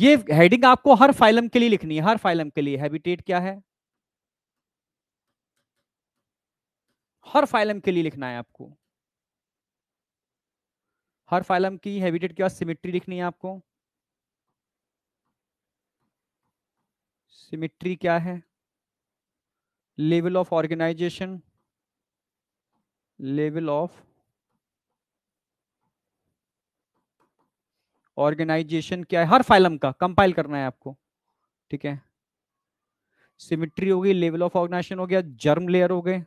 A: ये हेडिंग आपको हर फाइलम के लिए लिखनी है हर फाइलम के लिए हैबिटेट क्या है हर फाइलम के लिए लिखना है आपको हर फाइलम की हैबिटेट के बाद सिमिट्री लिखनी है आपको सिमिट्री क्या है level of organisation level of organisation क्या है हर फाइलम का कंपाइल करना है आपको ठीक है सिमिट्री हो गई लेवल ऑफ ऑर्गेनाइजेशन हो गया जर्म लेयर हो गए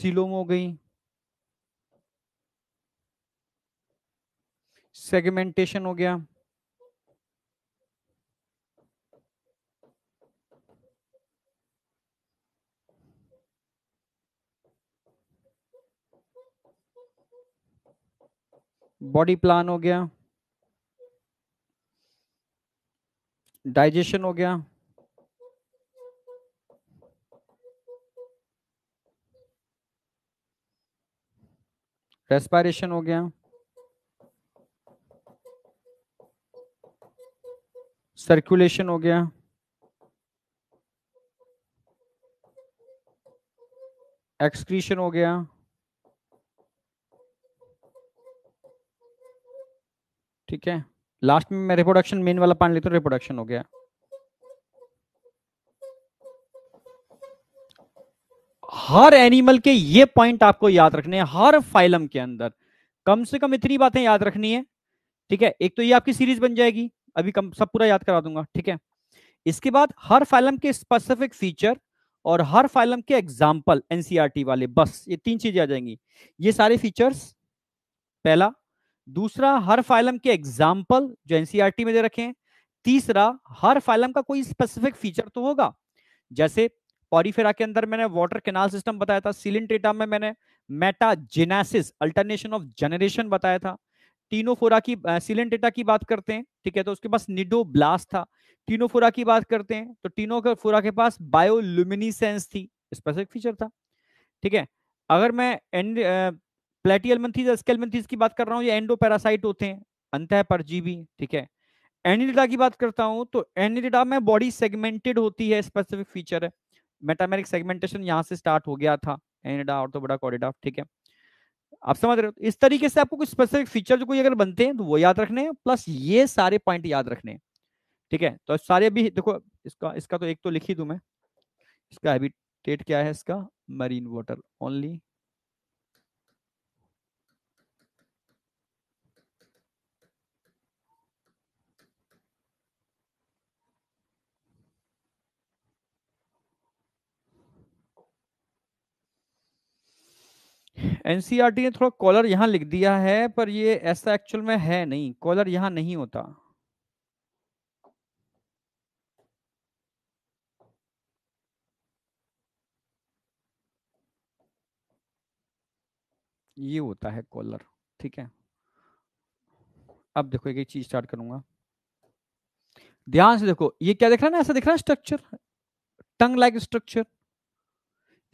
A: सिलोम हो गई सेगमेंटेशन हो गया बॉडी प्लान हो गया डाइजेशन हो गया रेस्पायरेशन हो गया सर्कुलेशन हो गया एक्सक्रीशन हो गया ठीक है लास्ट में मैं रिप्रोडक्शन मेन वाला पानी लेता हूँ रिप्रोडक्शन हो गया हर एनिमल के ये पॉइंट आपको याद रखने हैं हर फाइलम के अंदर कम से कम इतनी बातें याद रखनी है ठीक है एक तो ये आपकी सीरीज बन जाएगी अभी कम सब पूरा याद करा दूंगा ठीक है इसके बाद हर फाइलम के स्पेसिफिक फीचर और हर फाइलम के एग्जाम्पल एनसीआरटी e वाले बस ये तीन चीजें आ जाएंगी ये सारे फीचर्स पहला दूसरा हर फाइलम के एग्जाम्पल जो एनसीआरटी e में दे रखे हैं तीसरा हर फाइलम का कोई स्पेसिफिक फीचर तो होगा जैसे पॉरीफेरा के अंदर मैंने वाटर केनाल सिस्टम बताया था सिलिंट्रेटा में मैंने metagenesis alternation of generation बताया था टीनोफोरा की सिलेंटेटा की बात करते हैं ठीक है तो उसके पास निडो ब्लास्ट था टीनोफोरा की बात करते हैं तो टीनोफोरा के पास बायोलुमिनीसेंस थी स्पेसिफिक फीचर था ठीक है अगर मैं एंड प्लेटियल मंथीज की बात कर रहा हूँ ये एंडो पैरासाइट होते हैं अंत है परजीवी ठीक है एनिलिडा की बात करता हूँ तो एनिलिडा में बॉडी सेगमेंटेड होती है स्पेसिफिक फीचर है मेटामेरिक सेगमेंटेशन यहाँ से स्टार्ट हो गया था एनिडा और तो बड़ा कॉरिडा ठीक है आप समझ रहे हो इस तरीके से आपको कुछ स्पेसिफिक फीचर जो कोई अगर बनते हैं तो वो याद रखने हैं प्लस ये सारे पॉइंट याद रखने हैं ठीक है तो सारे भी देखो इसका इसका तो एक तो लिखी दू मैं इसका हैबिटेट क्या है इसका मरीन वाटर ओनली एनसीईआरटी ने थोड़ा कॉलर यहां लिख दिया है पर ये ऐसा एक्चुअल में है नहीं कॉलर यहां नहीं होता ये होता है कॉलर ठीक है अब देखो एक एक चीज स्टार्ट करूंगा ध्यान से देखो ये क्या दिख रहा है ना ऐसा दिख रहा है स्ट्रक्चर टंग लाइक स्ट्रक्चर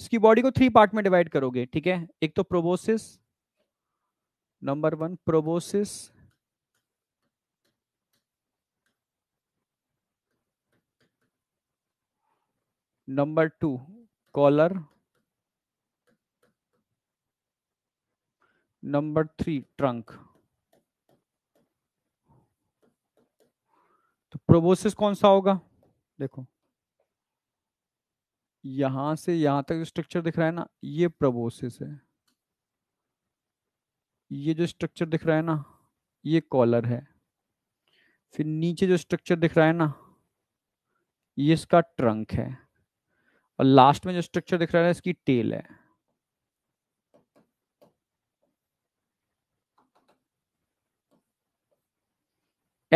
A: इसकी बॉडी को थ्री पार्ट में डिवाइड करोगे ठीक है एक तो proboscis number one proboscis number two collar number three trunk तो प्रोबोसिस कौन सा होगा देखो यहां से यहां तक जो स्ट्रक्चर दिख रहा है ना ये प्रबोसिस है ये जो स्ट्रक्चर दिख रहा है ना ये कॉलर है फिर नीचे जो स्ट्रक्चर दिख रहा है ना ये इसका ट्रंक है और लास्ट में जो स्ट्रक्चर दिख रहा है इसकी टेल है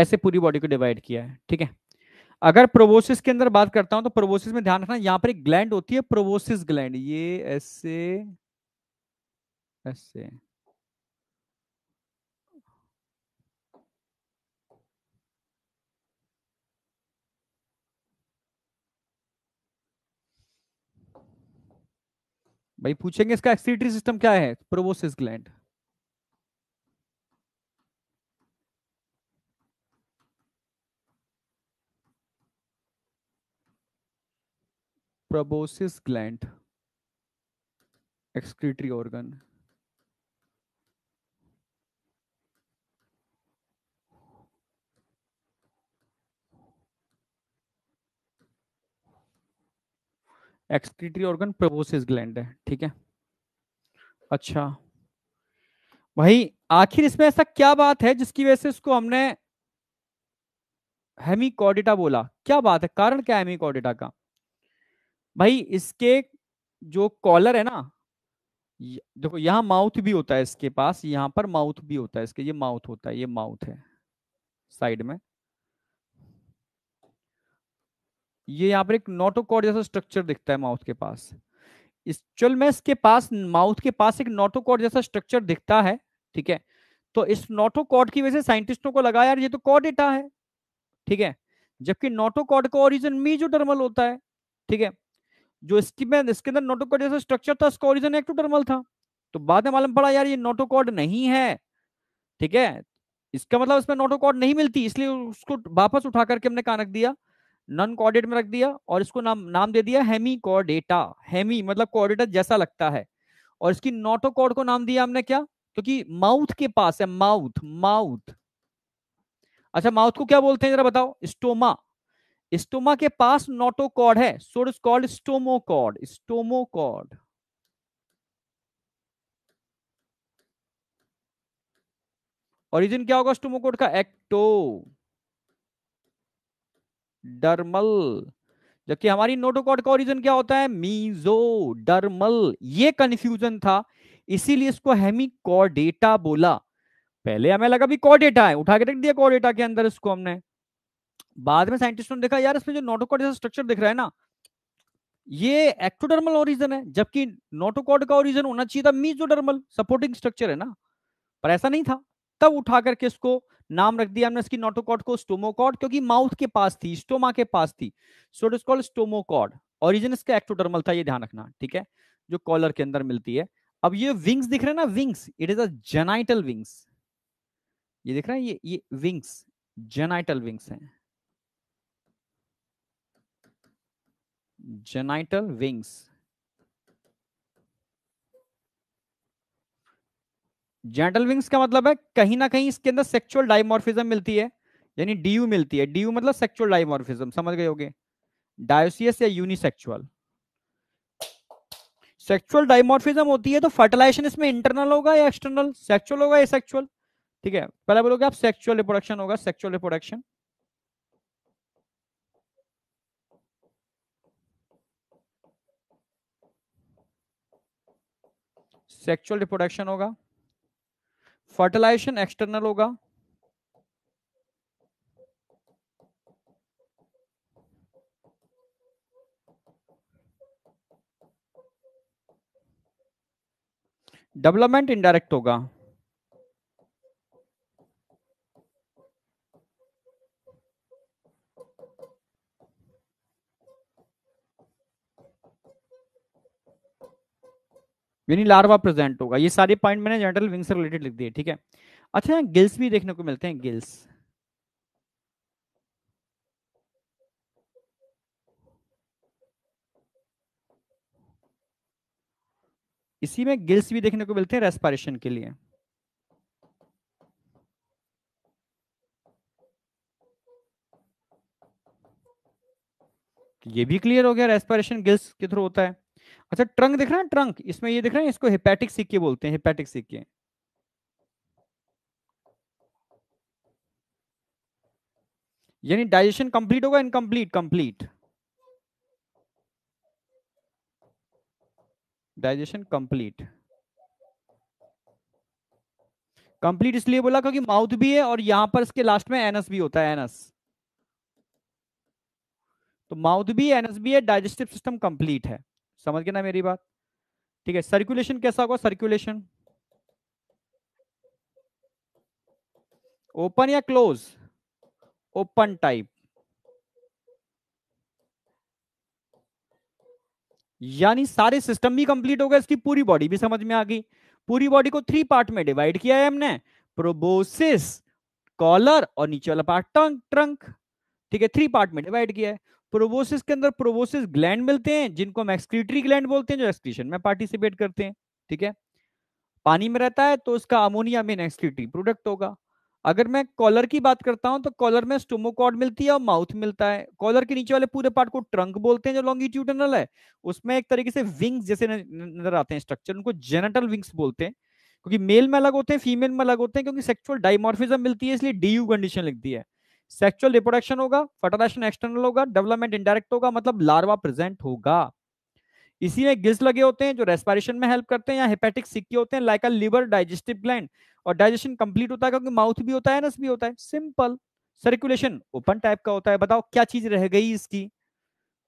A: ऐसे पूरी बॉडी को डिवाइड किया है ठीक है अगर प्रोबोसिस के अंदर बात करता हूं तो प्रोबोसिस में ध्यान रखना यहां पर एक ग्लैंड होती है प्रोबोसिस ग्लैंड ये ऐसे ऐसे भाई पूछेंगे इसका एक्सीटरी सिस्टम क्या है proboscis gland proboscis gland excretory organ excretory organ proboscis gland है ठीक है अच्छा भाई आखिर इसमें ऐसा क्या बात है जिसकी वजह से इसको हमने हेमिकॉडिटा बोला क्या बात है कारण क्या है हेमिकॉडिटा का भाई इसके जो कॉलर है ना देखो यहाँ माउथ भी होता है इसके पास यहाँ पर माउथ भी होता है इसके ये माउथ होता है ये माउथ है साइड में ये यहाँ पर एक नोटोकॉर्ड जैसा स्ट्रक्चर दिखता है माउथ के पास इस चल में इसके पास माउथ के पास एक नोटोकॉर्ड जैसा स्ट्रक्चर दिखता है ठीक है तो इस नोटोकॉर्ड की वजह से साइंटिस्टों को लगा यार ये तो कॉडेटा है ठीक है जबकि नोटोकॉर्ड का ओरिजिन मीजोडर्मल होता है ठीक है जो स्किमेन इसके अंदर नोटोकॉर्ड जैसा स्ट्रक्चर था उसका ओरिजिन एक्टोडर्मल तो था तो बाद में मालूम पड़ा यार ये नोटोकॉर्ड नहीं है ठीक है इसका मतलब इसमें नोटोकॉर्ड नहीं मिलती इसलिए उसको वापस उठा करके हमने कहा रख दिया नॉन कॉर्डेट में रख दिया और इसको नाम नाम दे दिया हेमी कॉर्डेटा हेमी मतलब कॉर्डेटा जैसा लगता है और इसकी नोटोकॉर्ड को नाम दिया हमने क्या क्योंकि माउथ के पास है माउथ माउथ अच्छा माउथ को क्या बोलते हैं जरा बताओ स्टोमा स्टोमा के पास नोटोकॉड है source is called stomochord stomochord origin क्या होगा स्टोमोकॉड का एक्टो डर्मल जबकि हमारी नोटोकॉड का ओरिजिन क्या होता है मीजो डर्मल ये कंफ्यूजन था इसीलिए इसको हेमी कॉडेटा बोला पहले हमें लगा भी कॉर्डेटा है उठा के रख दिया कॉर्डेटा के अंदर इसको हमने बाद में साइंटिस्टों ने देखा यार इसमें जो नोटोकॉड जैसा स्ट्रक्चर दिख रहा है ना ये एक्टोडर्मल ओरिजन है जबकि नोटोकॉड का ओरिजन होना चाहिए था मीजोडर्मल सपोर्टिंग स्ट्रक्चर है ना पर ऐसा नहीं था तब उठा करके इसको नाम रख दिया हमने इसकी नोटोकॉड को स्टोमोकॉड क्योंकि माउथ के पास थी स्टोमा के पास थी so it is called stomochord origin इसका एक्टोडर्मल था ये ध्यान रखना ठीक है जो कॉलर के अंदर मिलती है अब ये विंग्स दिख रहे हैं ना wings it is a genital wings ये दिख रहा है ये ये विंग्स जेनाइटल विंग्स हैं genital wings. जेंटल विंग्स का मतलब है कहीं ना कहीं इसके अंदर सेक्सुअल डायमोर्फिज्म मिलती है यानी डीयू मिलती है डीयू मतलब सेक्सुअल डायमोर्फिज्म समझ गए होगे डायोसियस या यूनिसेक्सुअल सेक्सुअल डायमोर्फिज्म होती है तो फर्टिलाइजेशन इसमें इंटरनल होगा या एक्सटर्नल सेक्सुअल होगा या सेक्सुअल ठीक है पहले बोलोगे आप सेक्सुअल रिप्रोडक्शन होगा सेक्सुअल रिप्रोडक्शन सेक्चुअल रिप्रोडक्शन होगा फर्टिलाइजेशन एक्सटर्नल होगा डेवलपमेंट इनडायरेक्ट होगा यानी लार्वा प्रेजेंट होगा ये सारे पॉइंट मैंने जनरल विंग से रिलेटेड लिख दिए ठीक है अच्छा यहाँ गिल्स भी देखने को मिलते हैं गिल्स इसी में गिल्स भी देखने को मिलते हैं रेस्पिरेशन के लिए ये भी क्लियर हो गया रेस्पिरेशन गिल्स के थ्रू होता है अच्छा ट्रंक दिख रहा है ट्रंक इसमें ये दिख रहा है इसको हिपैटिक सिक्के बोलते हैं हिपैटिक सिक्के यानी डाइजेशन कंप्लीट होगा incomplete complete digestion complete complete इसलिए बोला क्योंकि माउथ भी है और यहां पर इसके लास्ट में एनस भी होता है एनस तो माउथ भी एनस भी है डाइजेस्टिव सिस्टम कंप्लीट है समझ गए ना मेरी बात ठीक है सर्कुलेशन कैसा होगा सर्कुलेशन ओपन या क्लोज ओपन टाइप यानी सारे सिस्टम भी कंप्लीट हो गए इसकी पूरी बॉडी भी समझ में आ गई पूरी बॉडी को थ्री पार्ट में डिवाइड किया है हमने प्रोबोसिस कॉलर और नीचे वाला पार्ट ट्रंक ट्रंक ठीक है थ्री पार्ट में डिवाइड किया है प्रोबोसिस के अंदर प्रोबोसिस ग्लैंड मिलते हैं जिनको हम एक्सक्रीटरी ग्लैंड बोलते हैं जो एक्सक्रीशन में पार्टिसिपेट करते हैं ठीक है पानी में रहता है तो उसका अमोनिया मेन एक्सक्रीटरी प्रोडक्ट होगा अगर मैं कॉलर की बात करता हूं तो कॉलर में स्टोमोकॉड मिलती है और माउथ मिलता है कॉलर के नीचे वाले पूरे पार्ट को ट्रंक बोलते हैं जो लॉन्गिट्यूडनल है उसमें एक तरीके से विंग्स जैसे नजर आते हैं स्ट्रक्चर उनको जेनेटल विंग्स बोलते हैं क्योंकि मेल में अलग होते हैं फीमेल में अलग होते हैं क्योंकि सेक्सुअल डाइमोर्फिज्म मिलती है इसलिए डी यू कंडीशन लिखती है सेक्सुअल रिप्रोडक्शन होगा फर्टिलाइजेशन एक्सटर्नल होगा डेवलपमेंट इंडायरेक्ट होगा मतलब लार्वा प्रेजेंट होगा इसी में गिल्स लगे होते हैं जो रेस्पिरेशन में हेल्प करते हैं या हेपेटिक सिक्के होते हैं like a liver digestive gland और डाइजेशन कंप्लीट होता है क्योंकि माउथ भी होता है नस भी होता है सिंपल सर्कुलेशन ओपन टाइप का होता है बताओ क्या चीज रह गई इसकी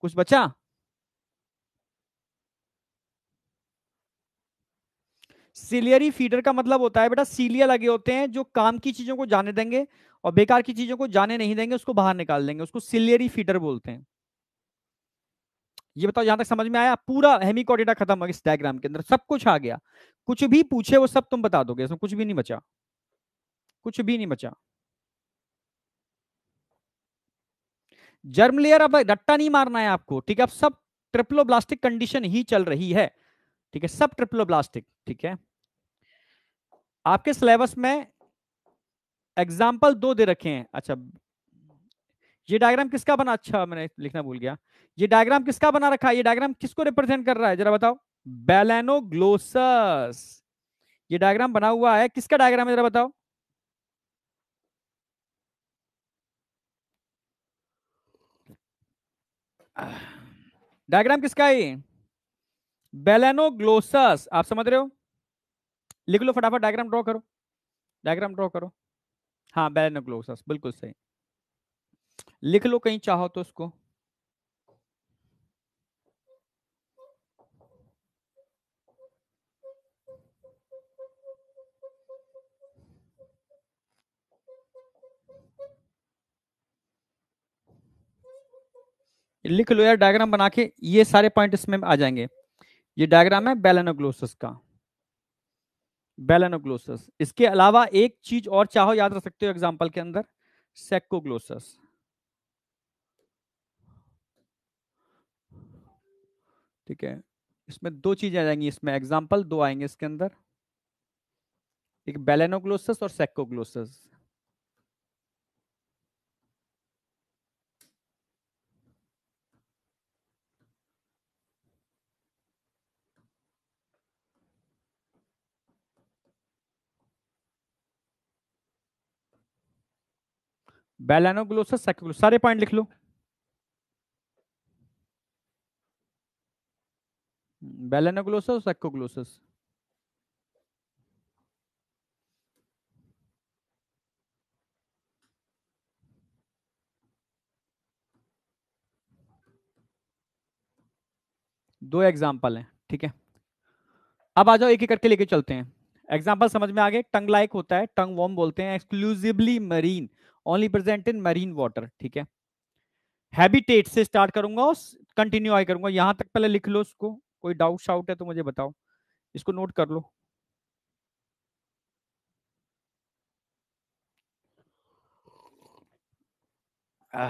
A: कुछ बचा सिलियरी फीडर का मतलब होता है बेटा सीलिया लगे होते हैं जो काम की चीजों को जाने देंगे और बेकार की चीजों को जाने नहीं देंगे उसको बाहर निकाल देंगे उसको सिलियरी फीटर बोलते हैं ये बताओ जहां तक समझ में आया पूरा हेमी खत्म हो गया इस डायग्राम के अंदर सब कुछ आ गया कुछ भी पूछे वो सब तुम बता दोगे इसमें कुछ भी नहीं बचा कुछ भी नहीं बचा जर्म लेयर अब रट्टा नहीं मारना है आपको ठीक है अब सब ट्रिप्लोब्लास्टिक कंडीशन ही चल रही है ठीक है सब ट्रिप्लोब्लास्टिक ठीक है आपके सिलेबस में एग्जाम्पल दो दे रखे हैं अच्छा ये डायग्राम किसका बना अच्छा मैंने लिखना भूल गया ये डायग्राम किसका बना रखा है ये डायग्राम किसको रिप्रेजेंट कर रहा है जरा बताओ बेलेनोग्लोसस ये डायग्राम बना हुआ है किसका डायग्राम है जरा बताओ डायग्राम किसका है बेलेनोग्लोसस आप समझ रहे हो लिख लो फटाफट डायग्राम ड्रॉ करो डायग्राम ड्रॉ करो हाँ बैरनोग्लोसस बिल्कुल सही लिख लो कहीं चाहो तो उसको लिख लो यार डायग्राम बना के ये सारे पॉइंट इसमें आ जाएंगे ये डायग्राम है बैलेनोग्लोसस का बेलेनोग्लोसस इसके अलावा एक चीज और चाहो याद रख सकते हो एग्जाम्पल के अंदर सेक्कोग्लोसस ठीक है इसमें दो चीजें आ जाएंगी इसमें एग्जाम्पल दो आएंगे इसके अंदर एक बेलेनोग्लोसस और सेक्कोग्लोसस बैलानोग्लोसस सैकोग्लोस सारे पॉइंट लिख लो बैलानोग्लोसस और दो एग्जाम्पल हैं ठीक है अब आ जाओ एक एक करके लेके चलते हैं एग्जाम्पल समझ में आ गए टंग लाइक होता है टंग वॉम बोलते हैं exclusively marine only present in marine water ठीक है हैबिटेट से स्टार्ट करूंगा और कंटिन्यू आई करूंगा यहां तक पहले लिख लो उसको कोई डाउट शाउट है तो मुझे बताओ इसको नोट कर लो आ...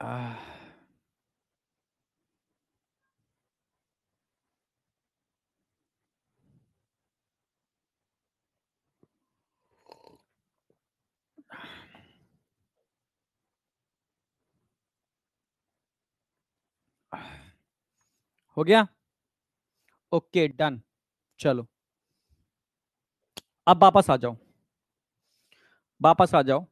A: Ah. Uh. हो गया ओके डन चलो अब वापस आ जाओ वापस आ जाओ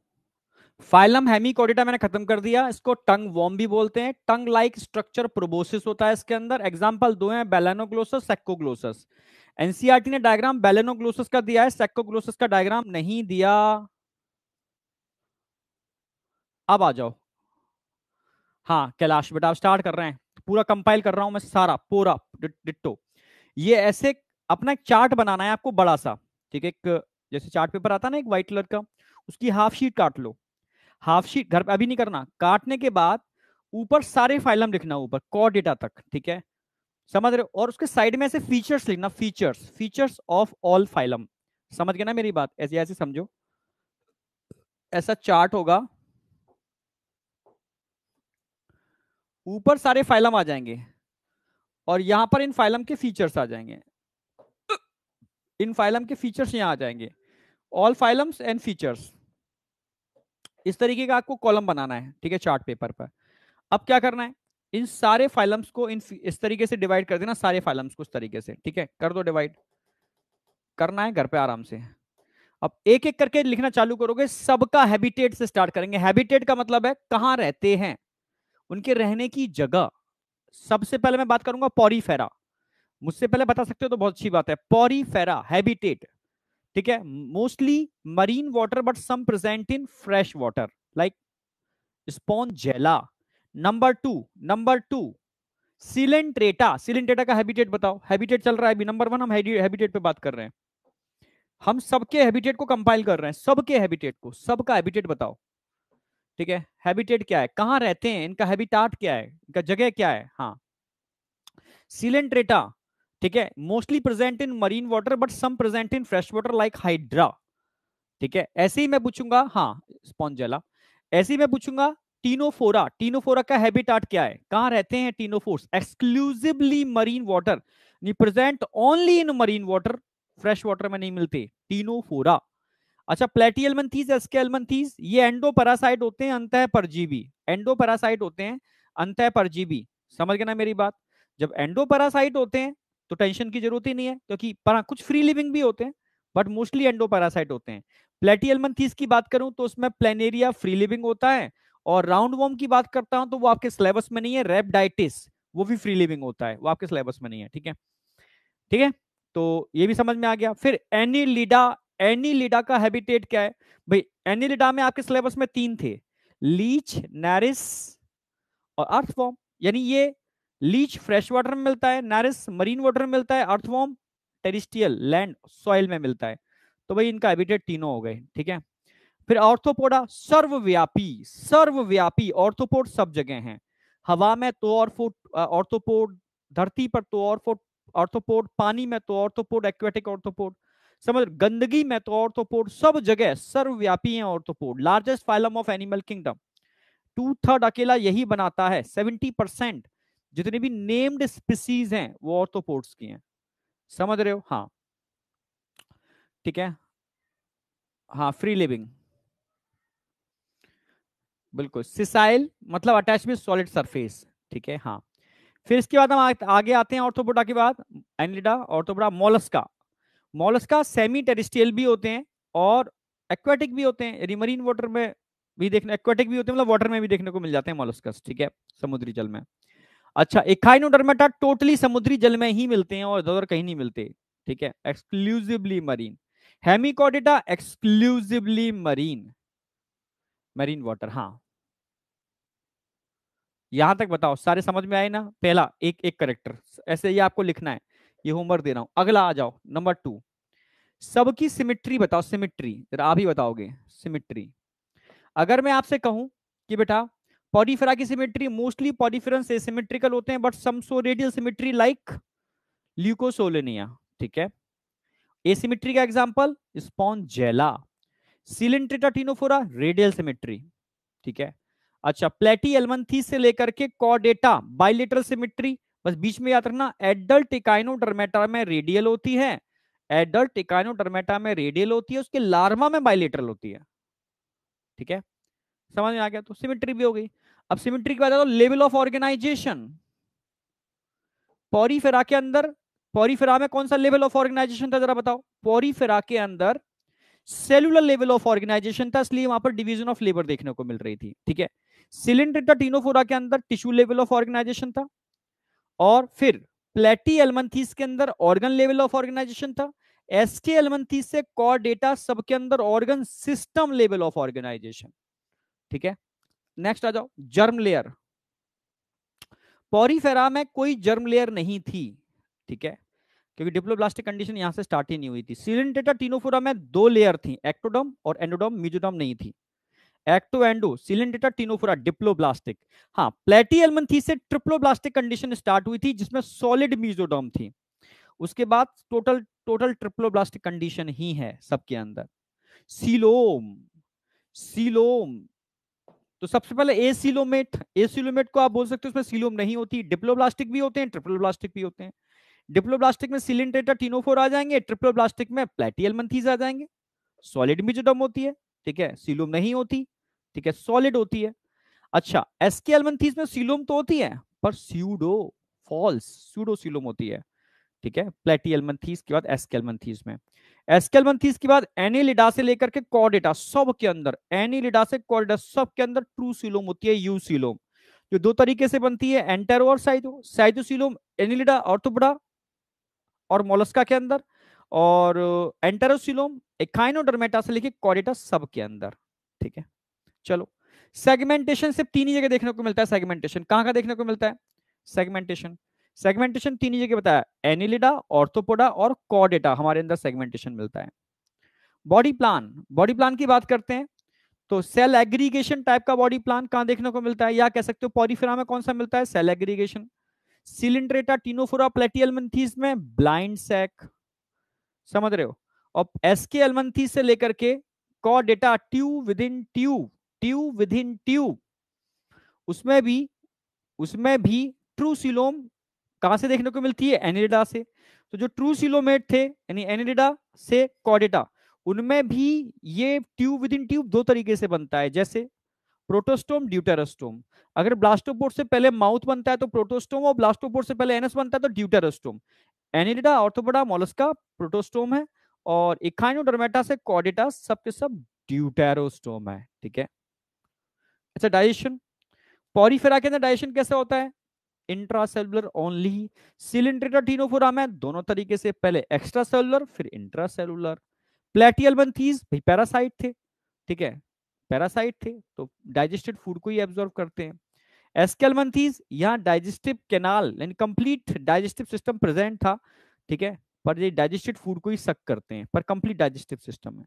A: फाइलम हेमी कोडिटा मैंने खत्म कर दिया इसको टंग वॉम भी बोलते हैं टंग लाइक स्ट्रक्चर प्रोबोसिस होता है इसके अंदर एग्जाम्पल दो हैं बेलेनोग्लोसस सेक्कोग्लोसस एनसीआरटी ने डायग्राम बेलेनोग्लोसस का दिया है सेक्कोग्लोसस का डायग्राम नहीं दिया अब आ जाओ हाँ कैलाश बेटा आप स्टार्ट कर रहे हैं पूरा कंपाइल कर रहा हूं मैं सारा पूरा डिट्टो ये ऐसे अपना एक चार्ट बनाना है आपको बड़ा सा ठीक है एक जैसे चार्ट पेपर आता है ना एक व्हाइट कलर का उसकी हाफ शीट काट लो हाफ शीट घर अभी नहीं करना काटने के बाद ऊपर सारे फाइलम लिखना ऊपर कॉ डेटा तक ठीक है समझ रहे हो और उसके साइड में ऐसे फीचर्स लिखना features features of all phylum समझ गए ना मेरी बात ऐसे ऐसे समझो ऐसा चार्ट होगा ऊपर सारे फाइलम आ जाएंगे और यहां पर इन फाइलम के फीचर्स आ जाएंगे इन फाइलम के फीचर्स यहां आ जाएंगे ऑल फाइलम्स एंड फीचर्स इस तरीके का आपको कॉलम बनाना है ठीक है चार्ट पेपर पर अब क्या करना है इन सारे फाइलम्स को इन इस तरीके से डिवाइड कर देना सारे फाइलम्स को इस तरीके से ठीक है कर दो डिवाइड करना है घर पे आराम से अब एक एक करके लिखना चालू करोगे सबका हैबिटेट से स्टार्ट करेंगे हैबिटेट का मतलब है कहां रहते हैं उनके रहने की जगह सबसे पहले मैं बात करूंगा पॉरीफेरा मुझसे पहले बता सकते हो तो बहुत अच्छी बात है पॉरीफेरा हैबिटेट ठीक है mostly marine water but some present in fresh water like Spongilla number two number two Coelenterata Coelenterata का हैबिटेट बताओ हैबिटेट चल रहा है अभी नंबर वन हम हैबिटेट पे बात कर रहे हैं हम सबके हैबिटेट को कंपाइल कर रहे हैं सबके हैबिटेट को सबका हैबिटेट बताओ ठीक है हैबिटेट क्या है कहाँ रहते हैं इनका हैबिटाट क्या है इनका जगह क्या है हाँ सिलेंट्रेटा ठीक है mostly present in marine water but some present in fresh water like Hydra ठीक है ऐसे ही मैं पूछूंगा हाँ स्पॉन्जेला ऐसे ही मैं पूछूंगा टीनोफोरा टीनोफोरा का हैबिटाट क्या है कहाँ रहते हैं ctenophores exclusively marine water present only in marine water fresh water में नहीं मिलते टीनोफोरा अच्छा प्लेटियलमंथीज एस्केलमंथीज ये एंडो पैरासाइट होते हैं अंत परजीवी एंडो पैरासाइट होते हैं अंत परजीवी समझ गए ना मेरी बात जब एंडो पैरासाइट होते हैं तो टेंशन की जरूरत ही नहीं है क्योंकि परा कुछ फ्री लिविंग भी होते हैं बट मोस्टली एंडो पैरासाइट होते हैं प्लेटियलमंथीज की बात करूं तो उसमें प्लेनेरिया फ्री लिविंग होता है और राउंड वॉर्म की बात करता हूं तो वो आपके सिलेबस में नहीं है रेपडाइटिस वो भी फ्री लिविंग होता है वो आपके सिलेबस में नहीं है ठीक है ठीक है तो ये भी समझ में आ गया फिर एनी एनिलिडा एनीलिडा का हैबिटेट क्या है भाई एनीलिडा में आपके सिलेबस में तीन थे लीच नैरिस और अर्थवॉर्म यानी ये लीच फ्रेश वाटर में मिलता है नैरिस मरीन वाटर में मिलता है अर्थवॉर्म टेरिस्टियल लैंड सॉइल में मिलता है तो भाई इनका हैबिटेट तीनों हो गए ठीक है फिर ऑर्थोपोडा सर्वव्यापी सर्वव्यापी ऑर्थोपोड सब जगह हैं हवा में तो और ऑर्थोपोड धरती पर तो और ऑर्थोपोड पानी में तो ऑर्थोपोड एक्वेटिक ऑर्थोपोड समझ गंदगी में तो ऑर्थोपोड सब जगह सर्वव्यापी है arthropod largest phylum of animal kingdom two third अकेला यही बनाता है सेवेंटी परसेंट जितने भी नेम्ड स्पीसीज हैं वो ऑर्थोपोड्स तो की हैं समझ रहे हो हाँ ठीक है हाँ फ्री लिविंग बिल्कुल सिसाइल मतलब अटैच विद सॉलिड सरफेस ठीक है हाँ फिर इसके बाद हम आगे आते हैं ऑर्थोपोडा के बाद Annelida Arthropoda Mollusca Mollusca semi terrestrial भी होते हैं और एक्वेटिक भी होते हैं यानी मरीन वाटर में भी देखने एक्वेटिक भी होते हैं मतलब वाटर में भी देखने को मिल जाते हैं मोलस्कस ठीक है समुद्री जल में अच्छा इकाइनोडर्मेटा टोटली समुद्री जल में ही मिलते हैं और इधर कहीं नहीं मिलते ठीक है exclusively marine Hemichordata exclusively marine marine water हाँ यहां तक बताओ सारे समझ में आए ना पहला एक एक करेक्टर ऐसे ये आपको लिखना है ये होमवर्क दे रहा हूं अगला आ जाओ नंबर टू सबकी सिमिट्री बताओ सिमिट्री जरा आप ही बताओगे सिमिट्री अगर मैं आपसे कहूं कि बेटा पॉडीफेरा की सिमिट्री मोस्टली पॉडीफेरन से सिमेट्रिकल होते हैं but some show radial symmetry like Leucosolenia ठीक है एसिमिट्री का example Spongilla Coelenterata Ctenophora radial symmetry ठीक है अच्छा प्लेटी एलमंथी से लेकर के कॉडेटा बाइलेटरल सिमिट्री बस बीच में याद रखना एडल्ट डरमेटा में रेडियल होती है एडल्ट टिकाइनोडर्मेटा में रेडियल होती है उसके लार्वा में बाइलेटरल होती है ठीक है समझ में आ गया तो सिमेट्री भी हो गई अब सिमेट्री की बात तो लेवल ऑफ ऑर्गेनाइजेशन पॉरीफेरा के अंदर पॉरीफेरा में कौन सा लेवल ऑफ ऑर्गेनाइजेशन था जरा बताओ पॉरीफेरा के अंदर सेलुलर लेवल ऑफ ऑर्गेनाइजेशन था इसलिए वहां पर डिवीजन ऑफ लेबर देखने को मिल रही थी ठीक है सिलेंडर टीनोफोरा के अंदर टिश्यू लेवल ऑफ ऑर्गेनाइजेशन था और फिर प्लेटी एलमंथीस के अंदर ऑर्गन लेवल ऑफ ऑर्गेनाइजेशन था एस के एलमंथीस से कॉर डेटा सबके अंदर organ system level of organisation ठीक है नेक्स्ट आ जाओ जर्म लेयर पॉरीफेरा में कोई जर्म लेयर नहीं थी ठीक है क्योंकि डिप्लोब्लास्टिक कंडीशन यहां से स्टार्ट ही नहीं हुई थी सीलेंटेटा टीनोफोरा में दो लेयर थी एक्टोडम और एंडोडम मिजोडम नहीं थी ecto endo Coelenterata Ctenophora diploblastic हाँ प्लेटी एलमंथी से ट्रिप्लोब्लास्टिक कंडीशन स्टार्ट हुई थी जिसमें सॉलिड मीजोडॉम थी उसके बाद टोटल टोटल ट्रिप्लोब्लास्टिक कंडीशन ही है सबके अंदर सीलोम सीलोम तो सबसे पहले ए सीलोमेट ए सीलोमेट को आप बोल सकते हो उसमें सीलोम नहीं होती डिप्लोब्लास्टिक भी होते हैं ट्रिप्लोब्लास्टिक भी होते हैं डिप्लोब्लास्टिक में सिलिंड्रेटा टीनोफोर आ जाएंगे ट्रिप्लोब्लास्टिक में प्लेटियल मंथीज आ जाएंगे सॉलिड मिजोडम होती है ठीक है सीलोम नहीं होती ठीक है सॉलिड होती है अच्छा एसके एलमंथीज में सीलोम तो होती है पर सीडो फॉल्स सीडो सीलोम होती है ठीक है प्लेटी एलमंथीज के बाद एसके एलमंथीज में एसके एलमंथीज के बाद एनिलिडा से लेकर के कॉर्डेटा सब के अंदर एनिलिडा से कॉर्डेटा सब के अंदर ट्रू सीलोम होती है यू सीलोम जो दो तरीके से बनती है एंटेरो और साइडो सीलोम एनिलिडा ऑर्थोपोडा और मोलस्का के अंदर और एंटेरोसिलोम एकाइनोडर्मेटा से लेके कॉडेटा सब के अंदर ठीक है चलो सेगमेंटेशन सिर्फ तीन ही जगह देखने को मिलता है सेगमेंटेशन कहां का देखने को मिलता है सेगमेंटेशन सेगमेंटेशन तीन ही जगह बताया एनिलिडा ऑर्थोपोडा और कॉडेटा हमारे अंदर सेगमेंटेशन मिलता है बॉडी प्लान बॉडी प्लान की बात करते हैं तो सेल एग्रीगेशन टाइप का बॉडी प्लान कहां देखने को मिलता है या कह सकते हो पॉरीफेरा में कौन सा मिलता है cell aggregation Coelenterata Ctenophora Platyhelminthes में ब्लाइंड सैक समझ रहे हो और एसके एलमंथीज से लेकर के कॉडेटा tube with in tube tube with in tube उसमें भी उसमें भी ट्रू सिलोम कहां से देखने को मिलती है एनिडा से तो जो ट्रू सिलोमेट थे यानी एनिडा से कॉडेटा उनमें भी ये ट्यूब विद इन ट्यूब दो तरीके से बनता है जैसे प्रोटोस्टोम ड्यूटेरोस्टोम अगर ब्लास्टोपोर से पहले माउथ बनता है तो प्रोटोस्टोम और ब्लास्टोपोर से पहले एनएस बनता है तो deuterostome Annelida Arthropoda Mollusca protostome है और इखाइनोडर्मेटा से कॉडेटा सबके सब ड्यूटेरोस्टोम है ठीक है अच्छा डाइजेशन पॉरीफेरा के अंदर डाइजेशन कैसे होता है intra cellular only Coelenterata Ctenophora में दोनों तरीके से पहले एक्स्ट्रा सेलुलर फिर इंट्रा सेलुलर प्लेटियल बंथीज भाई पैरासाइट थे ठीक है पैरासाइट थे तो डाइजेस्टेड फूड को ही एब्जॉर्व करते हैं एस्केल एस्केलमंथीज यहाँ डाइजेस्टिव केनाल यानी कंप्लीट डाइजेस्टिव सिस्टम प्रेजेंट था ठीक है पर ये डाइजेस्टेड फूड को ही सक करते हैं पर कंप्लीट डाइजेस्टिव सिस्टम है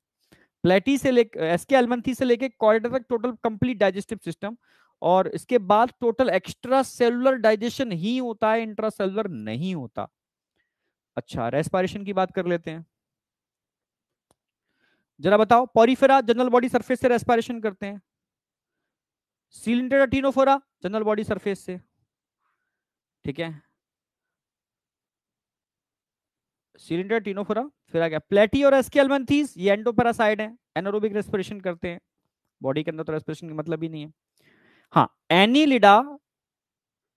A: प्लेटी से लेकर एसके एलमंथी से लेके कॉरिडर तक टोटल कंप्लीट डाइजेस्टिव सिस्टम और इसके बाद टोटल एक्स्ट्रा सेलुलर डाइजेशन ही होता है इंट्रा सेलुलर नहीं होता अच्छा रेस्पायरेशन की बात कर लेते हैं जरा बताओ पॉरीफेरा जनरल बॉडी सरफेस से रेस्पायरेशन करते हैं Coelenterata Ctenophora general body surface से ठीक है सिलेंडर टीनोफोरा फिर आ गया प्लेटी और एस्केलमंथीज ये एंडोपरासाइड है एनोरोबिक रेस्पिरेशन करते हैं बॉडी के अंदर तो रेस्पिरेशन का मतलब ही नहीं है हाँ एनीलिडा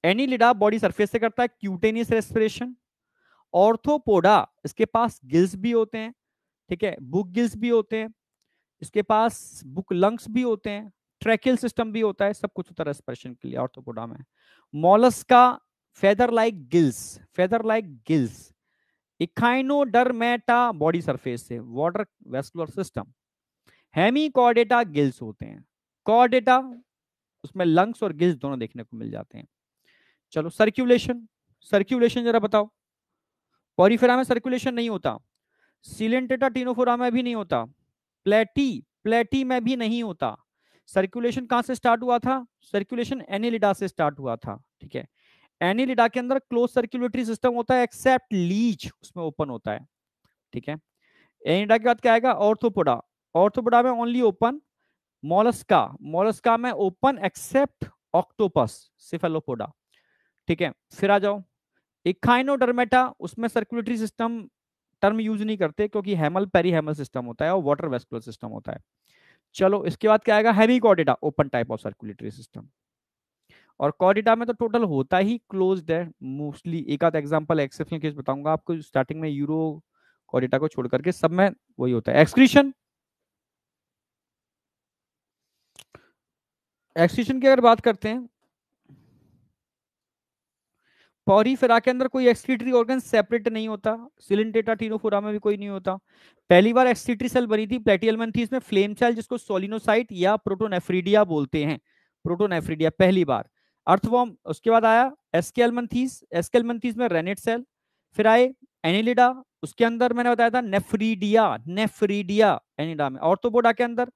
A: एनीलिडा बॉडी सरफेस से करता है क्यूटेनियस रेस्पिरेशन ऑर्थोपोडा इसके पास गिल्स भी होते हैं ठीक है बुक गिल्स भी होते हैं इसके पास बुक लंग्स भी होते हैं ट्रैकिल सिस्टम भी होता है सब कुछ होता है रेस्पिरेशन के लिए ऑर्थोपोडा में Mollusca feather like gills feather like gills Echinodermata body surface से water vascular system Hemichordata gills होते हैं कॉर्डेटा उसमें लंग्स और गिल्स दोनों देखने को मिल जाते हैं चलो सर्क्यूलेशन सर्क्यूलेशन जरा बताओ पॉरीफेरा में सर्कुलेशन नहीं होता सिलेंटेटा टीनोफोरा में भी नहीं होता प्लेटी प्लेटी में भी नहीं होता सर्कुलेशन कहां से स्टार्ट हुआ था सर्कुलेशन एनिलिडा से स्टार्ट हुआ था ठीक है एनी लिडा के अंदर क्लोज सर्कुलेटरी सिस्टम होता है एक्सेप्ट लीच उसमें ओपन होता है ठीक है एनी लिडा के बाद क्या आएगा ऑर्थोपोडा ऑर्थोपोडा में ओनली ओपन मोलस्का मोलस्का में ओपन एक्सेप्ट ऑक्टोपस सिफेलोपोडा ठीक है फिर आ जाओ इखाइनोडर्मेटा उसमें सर्कुलेटरी सिस्टम टर्म यूज नहीं करते क्योंकि हेमल पेरीहेमल सिस्टम होता है और वाटर वेस्कुलर सिस्टम होता है चलो इसके बाद क्या आएगा Hemichordata open type of circulatory system और कॉरिडा में तो टोटल होता ही क्लोज है मोस्टली एक आध एग्जाम्पल एक्सेप्शनल केस बताऊंगा आपको स्टार्टिंग में यूरो कॉरिडा को छोड़ करके सब में वही होता है एक्सक्रीशन एक्सक्रीशन की अगर बात करते हैं फिरा के अंदर कोई एक्सक्रीटरी ऑर्गन सेपरेट नहीं होता सिलिंडेटा टीनोफोरा में भी कोई नहीं होता पहली बार एक्सक्रीटरी सेल बनी थी प्लेटियलमन थी इसमें फ्लेम सेल जिसको सोलिनोसाइट या प्रोटोनेफ्रीडिया बोलते हैं प्रोटोनेफ्रीडिया पहली बार अर्थवॉर्म उसके बाद आया एसकेलमंथीस एसकेलमंथीस में रेनेट सेल फिर आए एनिलिडा उसके अंदर मैंने बताया था नेफ्रीडिया नेफ्रीडिया एनिडा में और तो बोडा के अंदर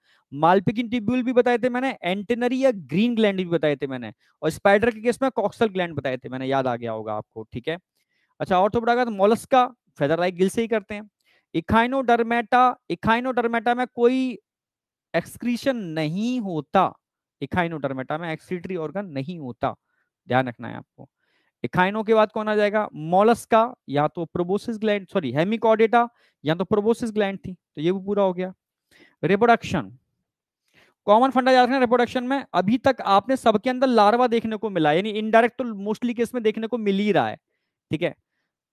A: मालपिकिन टिब्यूल भी बताए थे मैंने एंटेनरी या ग्रीन ग्लैंड भी बताए थे मैंने और स्पाइडर के केस में कॉक्सल ग्लैंड बताए थे मैंने याद आ गया होगा आपको ठीक है अच्छा और तो बोडा का मोलस्का फेदर लाइक गिल से ही करते हैं इखाइनोडर्मेटा इखाइनोडर्मेटा में कोई एक्सक्रीशन नहीं होता इकाइनोडर्मेटा में एक्सीटरी ऑर्गन नहीं होता ध्यान रखना है आपको इकाइनो के बाद कौन आ जाएगा मोलस्का या तो प्रोबोसिस ग्लैंड सॉरी हेमिकॉडेटा या तो प्रोबोसिस ग्लैंड थी तो ये भी पूरा हो गया रिप्रोडक्शन कॉमन फंडा याद रखना रिप्रोडक्शन में अभी तक आपने सबके अंदर लार्वा देखने को मिला यानी इनडायरेक्ट तो मोस्टली केस में देखने को मिल ही रहा है ठीक है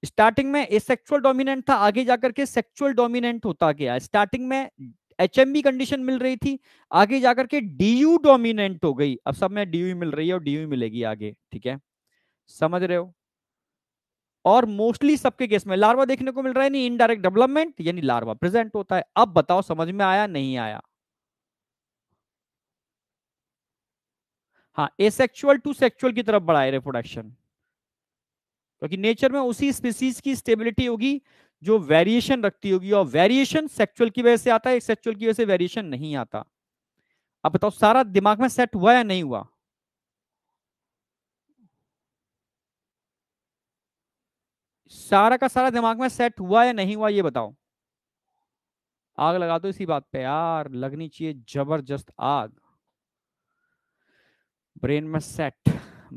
A: स्टार्टिंग में ए सेक्चुअल डोमिनेंट था आगे जाकर के सेक्सुअल डोमिनेंट होता गया स्टार्टिंग में एच कंडीशन मिल रही थी आगे जाकर के डी यू डोमिनेंट हो गई अब सब में डी यू मिल रही है और डी यू मिलेगी आगे ठीक है समझ रहे हो और मोस्टली सबके केस में लार्वा देखने को मिल रहा है नहीं इनडायरेक्ट डेवलपमेंट यानी लार्वा प्रेजेंट होता है अब बताओ समझ में आया नहीं आया हाँ एसेक्सुअल टू सेक्चुअल की तरफ बढ़ाए रिप्रोडक्शन क्योंकि नेचर में उसी स्पीसीज की स्टेबिलिटी होगी जो वेरिएशन रखती होगी और वेरिएशन सेक्चुअल की वजह से आता है सेक्चुअल की वजह से वेरिएशन नहीं आता अब बताओ सारा दिमाग में सेट हुआ या नहीं हुआ सारा का सारा दिमाग में सेट हुआ या नहीं हुआ ये बताओ आग लगा दो इसी बात पे यार लगनी चाहिए जबरदस्त आग ब्रेन में सेट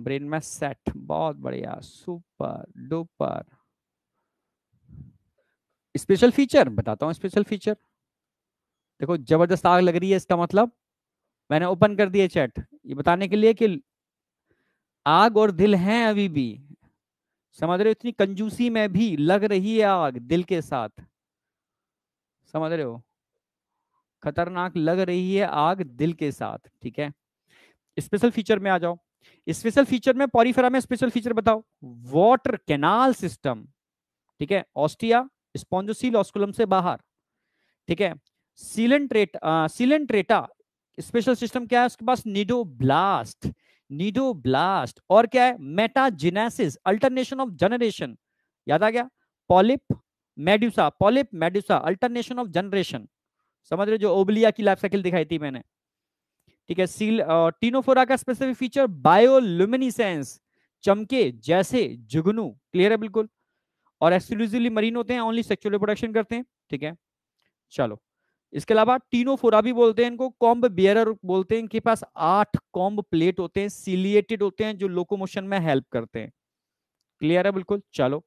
A: ब्रेन में सेट बहुत बढ़िया सुपर डुपर स्पेशल फीचर बताता हूँ स्पेशल फीचर देखो जबरदस्त आग लग रही है इसका मतलब मैंने ओपन कर दिया चैट ये बताने के लिए कि आग और दिल हैं अभी भी समझ रहे हो इतनी कंजूसी में भी लग रही है आग दिल के साथ समझ रहे हो खतरनाक लग रही है आग दिल के साथ ठीक है स्पेशल फीचर में आ जाओ स्पेशल फीचर में पॉरीफेरा में स्पेशल फीचर बताओ वाटर कैनाल सिस्टम ठीक है ऑस्ट्रिया स्पॉन्जोसील ऑस्कुलम से बाहर ठीक है सीलेंट्रेट सीलेंट्रेटा स्पेशल सिस्टम क्या है उसके पास निडोब्लास्ट निडोब्लास्ट और क्या है मेटाजिनेसिस अल्टरनेशन ऑफ जनरेशन याद आ गया polyp medusa polyp medusa alternation of generation समझ रहे जो ओबलिया की लाइफ साइकिल दिखाई थी मैंने ठीक है सील टीनोफोरा का स्पेसिफिक फीचर बायोलुमिनिसेंस चमके जैसे जुगनू क्लियर है बिल्कुल और एक्सक्लूसिवली मरीन होते हैं ओनली सेक्चुअल रिप्रोडक्शन करते हैं ठीक है चलो इसके अलावा टीनोफोरा भी बोलते हैं इनको कॉम्ब बियर बोलते हैं इनके पास आठ कॉम्ब प्लेट होते हैं सिलिएटेड होते हैं जो लोकोमोशन में हेल्प करते हैं क्लियर है बिल्कुल चलो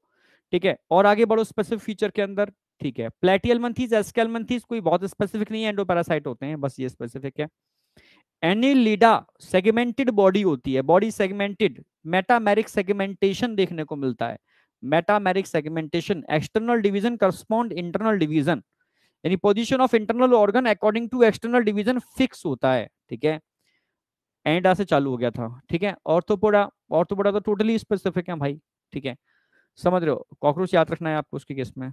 A: ठीक है और आगे बढ़ो स्पेसिफिक फीचर के अंदर ठीक है प्लेटियल मंथीज एस्केल मंथीज कोई बहुत स्पेसिफिक नहीं है एंडोपैरासाइट होते हैं बस ये स्पेसिफिक है एनिलिडा सेगमेंटेड बॉडी होती है बॉडी सेगमेंटेड मेटामेरिक सेगमेंटेशन देखने को मिलता है metameric segmentation external division correspond internal division यानी position of internal organ according to external division fix होता है ठीक है एंडा से चालू हो गया था ठीक है ऑर्थोपोडा ऑर्थोपोडा तो टोटली तो स्पेसिफिक तो है भाई ठीक है समझ रहे हो कॉकरोच याद रखना है आपको उसके केस में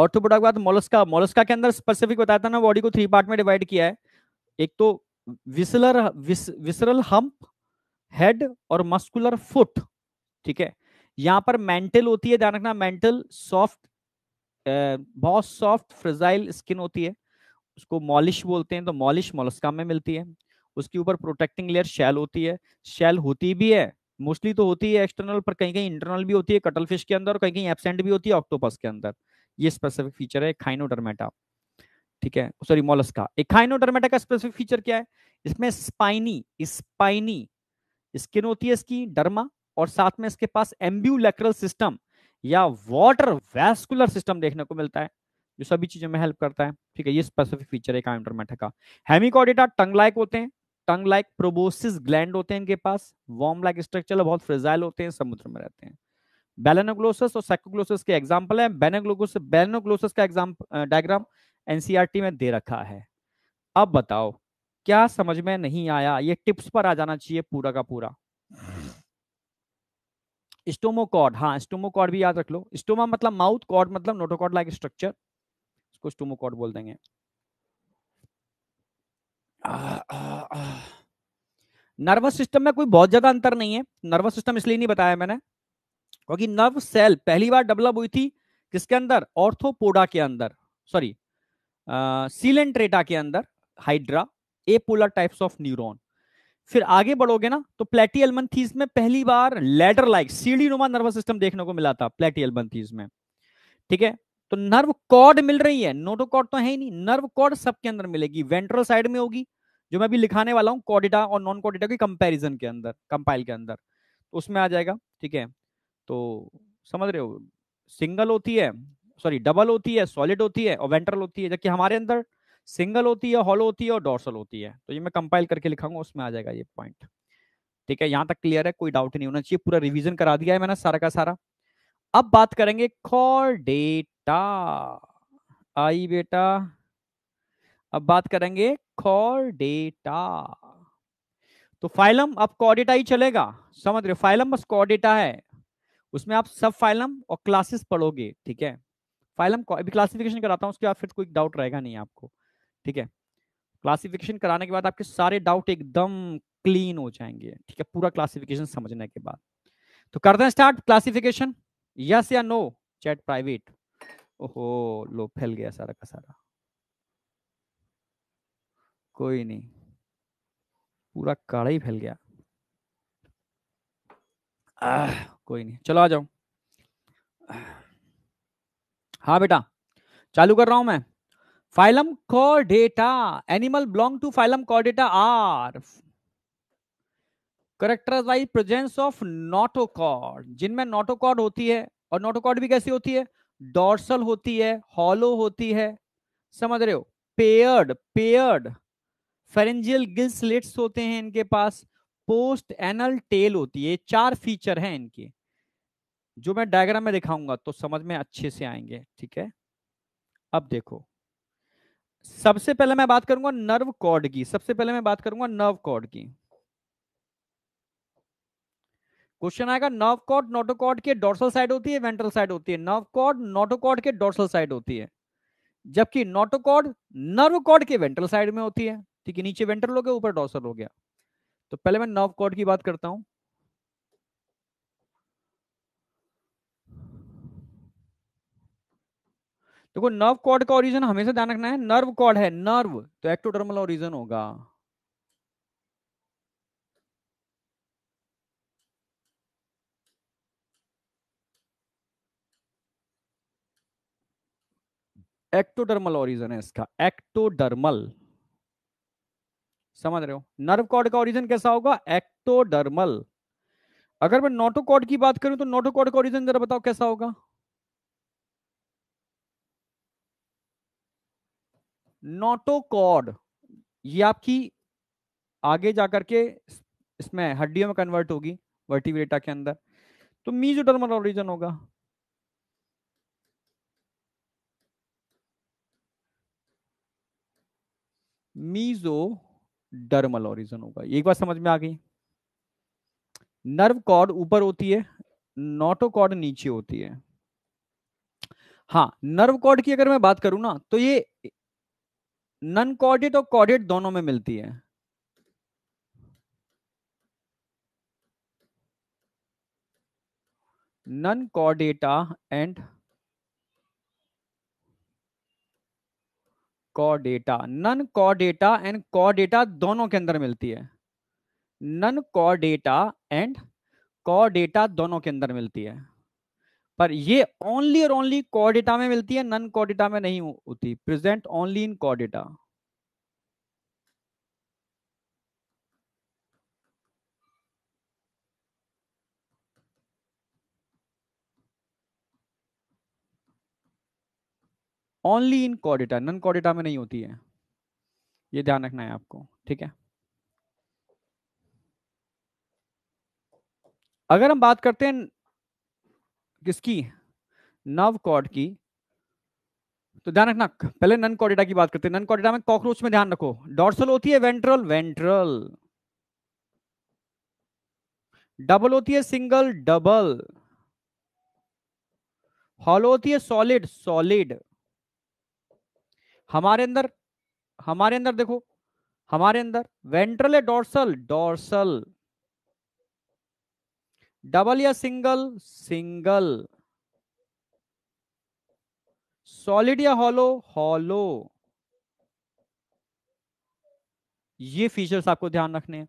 A: ऑर्थोपोडा के बाद मोलस्का मोलस्का के अंदर स्पेसिफिक बताया था ना बॉडी को थ्री पार्ट में डिवाइड किया है एक तो विसलर विस, विसरल हम्प हेड और मस्कुलर फुट ठीक है यहां पर मेंटल होती है ध्यान रखना मेंटल सॉफ्ट बहुत सॉफ्ट फ्रिजाइल स्किन होती है उसको मॉलिश बोलते हैं तो मॉलिश मोलस्का में मिलती है उसके ऊपर प्रोटेक्टिंग लेयर शेल होती है शेल होती भी है मोस्टली तो होती है एक्सटर्नल पर कहीं कहीं इंटरनल भी होती है कटल फिश के अंदर और कहीं कहीं एबसेंट भी होती है ऑक्टोपस के अंदर ये स्पेसिफिक फीचर है खाइनोडर्मेटा ठीक है सॉरी मोलस्का एक खाइनोडर्मेटा का स्पेसिफिक फीचर क्या है इसमें स्पाइनी स्पाइनी स्किन होती है इसकी डर्मा और साथ में इसके पास एम्ब्यूलेक्रल सिस्टम या वाटर वैस्कुलर सिस्टम देखने को मिलता है जो सभी चीजों में हेल्प करता है ठीक है ये स्पेसिफिक फीचर है काउंटरमेटा का हेमिकॉडिटा टंग लाइक होते हैं टंग लाइक प्रोबोसिस ग्लैंड होते हैं इनके पास वॉर्म लाइक स्ट्रक्चर बहुत फ्रिजाइल होते हैं समुद्र में रहते हैं बेलेनोग्लोसस और सेकोग्लोसस के एग्जाम्पल है बेनेग्लोगोस बेलेनोग्लोसस का एग्जाम डायग्राम एनसीआरटी में दे रखा है अब बताओ क्या समझ में नहीं आया ये टिप्स पर आ जाना चाहिए पूरा का पूरा स्टोमोकॉड हाँ स्टोमोकॉड भी याद रख लो स्टोमा मतलब माउथ कॉड मतलब नोटोकॉड लाइक स्ट्रक्चर इसको स्टोमोकॉड बोल देंगे नर्वस सिस्टम में कोई बहुत ज्यादा अंतर नहीं है नर्वस सिस्टम इसलिए नहीं बताया मैंने क्योंकि नर्व सेल पहली बार डेवलप हुई थी किसके अंदर ऑर्थोपोडा के अंदर सॉरी सीलेंट्रेटा के अंदर Hydra apolar types of neuron फिर आगे बढ़ोगे ना तो प्लेटी एल्मनथीज में पहली बार लेडर लाइक सीढ़ी नुमा नर्वस सिस्टम देखने को मिला था प्लेटी एल्मनथीज में ठीक है तो नर्व कॉर्ड मिल रही है नोटोकॉर्ड तो है ही नहीं नर्व कॉर्ड सबके अंदर मिलेगी वेंट्रल साइड में होगी जो मैं अभी लिखाने वाला हूँ कॉडिटा और नॉन कॉडिटा के कंपेरिजन के अंदर कंपाइल के अंदर तो उसमें आ जाएगा ठीक है तो समझ रहे हो सिंगल होती है सॉरी डबल होती है सॉलिड होती है और वेंट्रल होती है जबकि हमारे अंदर सिंगल होती है हॉलो होती है और डॉर्सल होती है तो ये मैं कंपाइल करके लिखाऊंगा उसमें आ जाएगा ये पॉइंट ठीक है यहाँ तक क्लियर है कोई डाउट नहीं होना चाहिए पूरा रिविजन करा दिया है मैंने सारा का सारा अब बात करेंगे कॉल डेटा आई बेटा अब बात करेंगे कॉल डेटा तो फाइलम अब कॉडेटा ही चलेगा समझ रहे फाइलम बस कॉडेटा है उसमें आप सब फाइलम और क्लासेस पढ़ोगे ठीक है फाइलम अभी क्लासिफिकेशन कराता हूं उसके बाद फिर कोई डाउट रहेगा नहीं आपको ठीक है क्लासिफिकेशन कराने के बाद आपके सारे डाउट एकदम क्लीन हो जाएंगे ठीक है पूरा क्लासिफिकेशन समझने के बाद तो करते हैं start classification yes or no chat private ओहो लो फैल गया सारा का सारा कोई नहीं पूरा काड़ा ही फैल गया आ, कोई नहीं चलो आ जाओ हाँ बेटा चालू कर रहा हूं मैं phylum Chordata animal belong to phylum Chordata are character by presence of notochord जिनमें नोटोकॉर्ड होती है और नोटोकॉर्ड भी कैसी होती है डॉर्सल होती है हॉलो होती है समझ रहे हो paired paired pharyngeal gill slits होते हैं इनके पास पोस्ट एनल टेल होती है चार फीचर हैं इनके जो मैं डायग्राम में दिखाऊंगा तो समझ में अच्छे से आएंगे ठीक है अब देखो सबसे पहले मैं बात करूंगा नर्व कॉर्ड की सबसे पहले मैं बात करूंगा नर्व कॉर्ड की क्वेश्चन आएगा नर्व कॉर्ड नोटोकॉर्ड के डोर्सल साइड होती है वेंट्रल साइड होती है नर्व कॉर्ड नोटोकॉर्ड के डोर्सल साइड होती है जबकि नोटोकॉर्ड नर्व कॉर्ड के वेंट्रल साइड में होती है ठीक है नीचे वेंट्रल हो गया ऊपर डोर्सल हो गया तो पहले मैं नर्व कॉर्ड की बात करता हूं देखो नर्व कॉर्ड का ओरिजन हमेशा ध्यान रखना है नर्व कॉर्ड है नर्व तो एक्टोडर्मल ओरिजन होगा एक्टोडर्मल ओरिजन है इसका एक्टोडर्मल समझ रहे हो नर्व कॉर्ड का ओरिजन कैसा होगा एक्टोडर्मल अगर मैं नोटोकॉर्ड की बात करूं तो नोटोकॉर्ड का ओरिजन जरा बताओ कैसा होगा नोटोकॉर्ड ये आपकी आगे जाकर के इसमें हड्डियों में कन्वर्ट होगी वर्टिवेटा के अंदर तो मीजोडर्मल ओरिजन होगा मीजो डर्मल ओरिजन होगा एक बात समझ में आ गई नर्व कॉर्ड ऊपर होती है नोटो कॉर्ड नीचे होती है हाँ नर्व कॉर्ड की अगर मैं बात करूं ना तो ये नन कॉर्डेट और कॉर्डेट दोनों में मिलती है non Chordata and Chordata non Chordata and Chordata दोनों के अंदर मिलती है नन कॉर्डेटा एंड कॉर्डेटा दोनों के अंदर मिलती है पर ये ओनली और ओनली कॉडेटा में मिलती है नन कॉडेटा में नहीं होती present only in कॉडेटा only in कॉडेटा none कॉडेटा में नहीं होती है ये ध्यान रखना है आपको ठीक है अगर हम बात करते हैं किसकी नव कॉर्ड की तो ध्यान रखना पहले नन कॉर्डिडा की बात करते हैं नन कॉर्डिडा में कॉकरोच में ध्यान रखो डॉर्सल होती है वेंट्रल वेंट्रल डबल होती है सिंगल डबल हॉलो होती है सॉलिड सॉलिड हमारे अंदर हमारे अंदर देखो हमारे अंदर वेंट्रल है डॉर्सल डॉर्सल डबल या सिंगल सिंगल सॉलिड या हॉलो हॉलो ये फीचर्स आपको ध्यान रखने हैं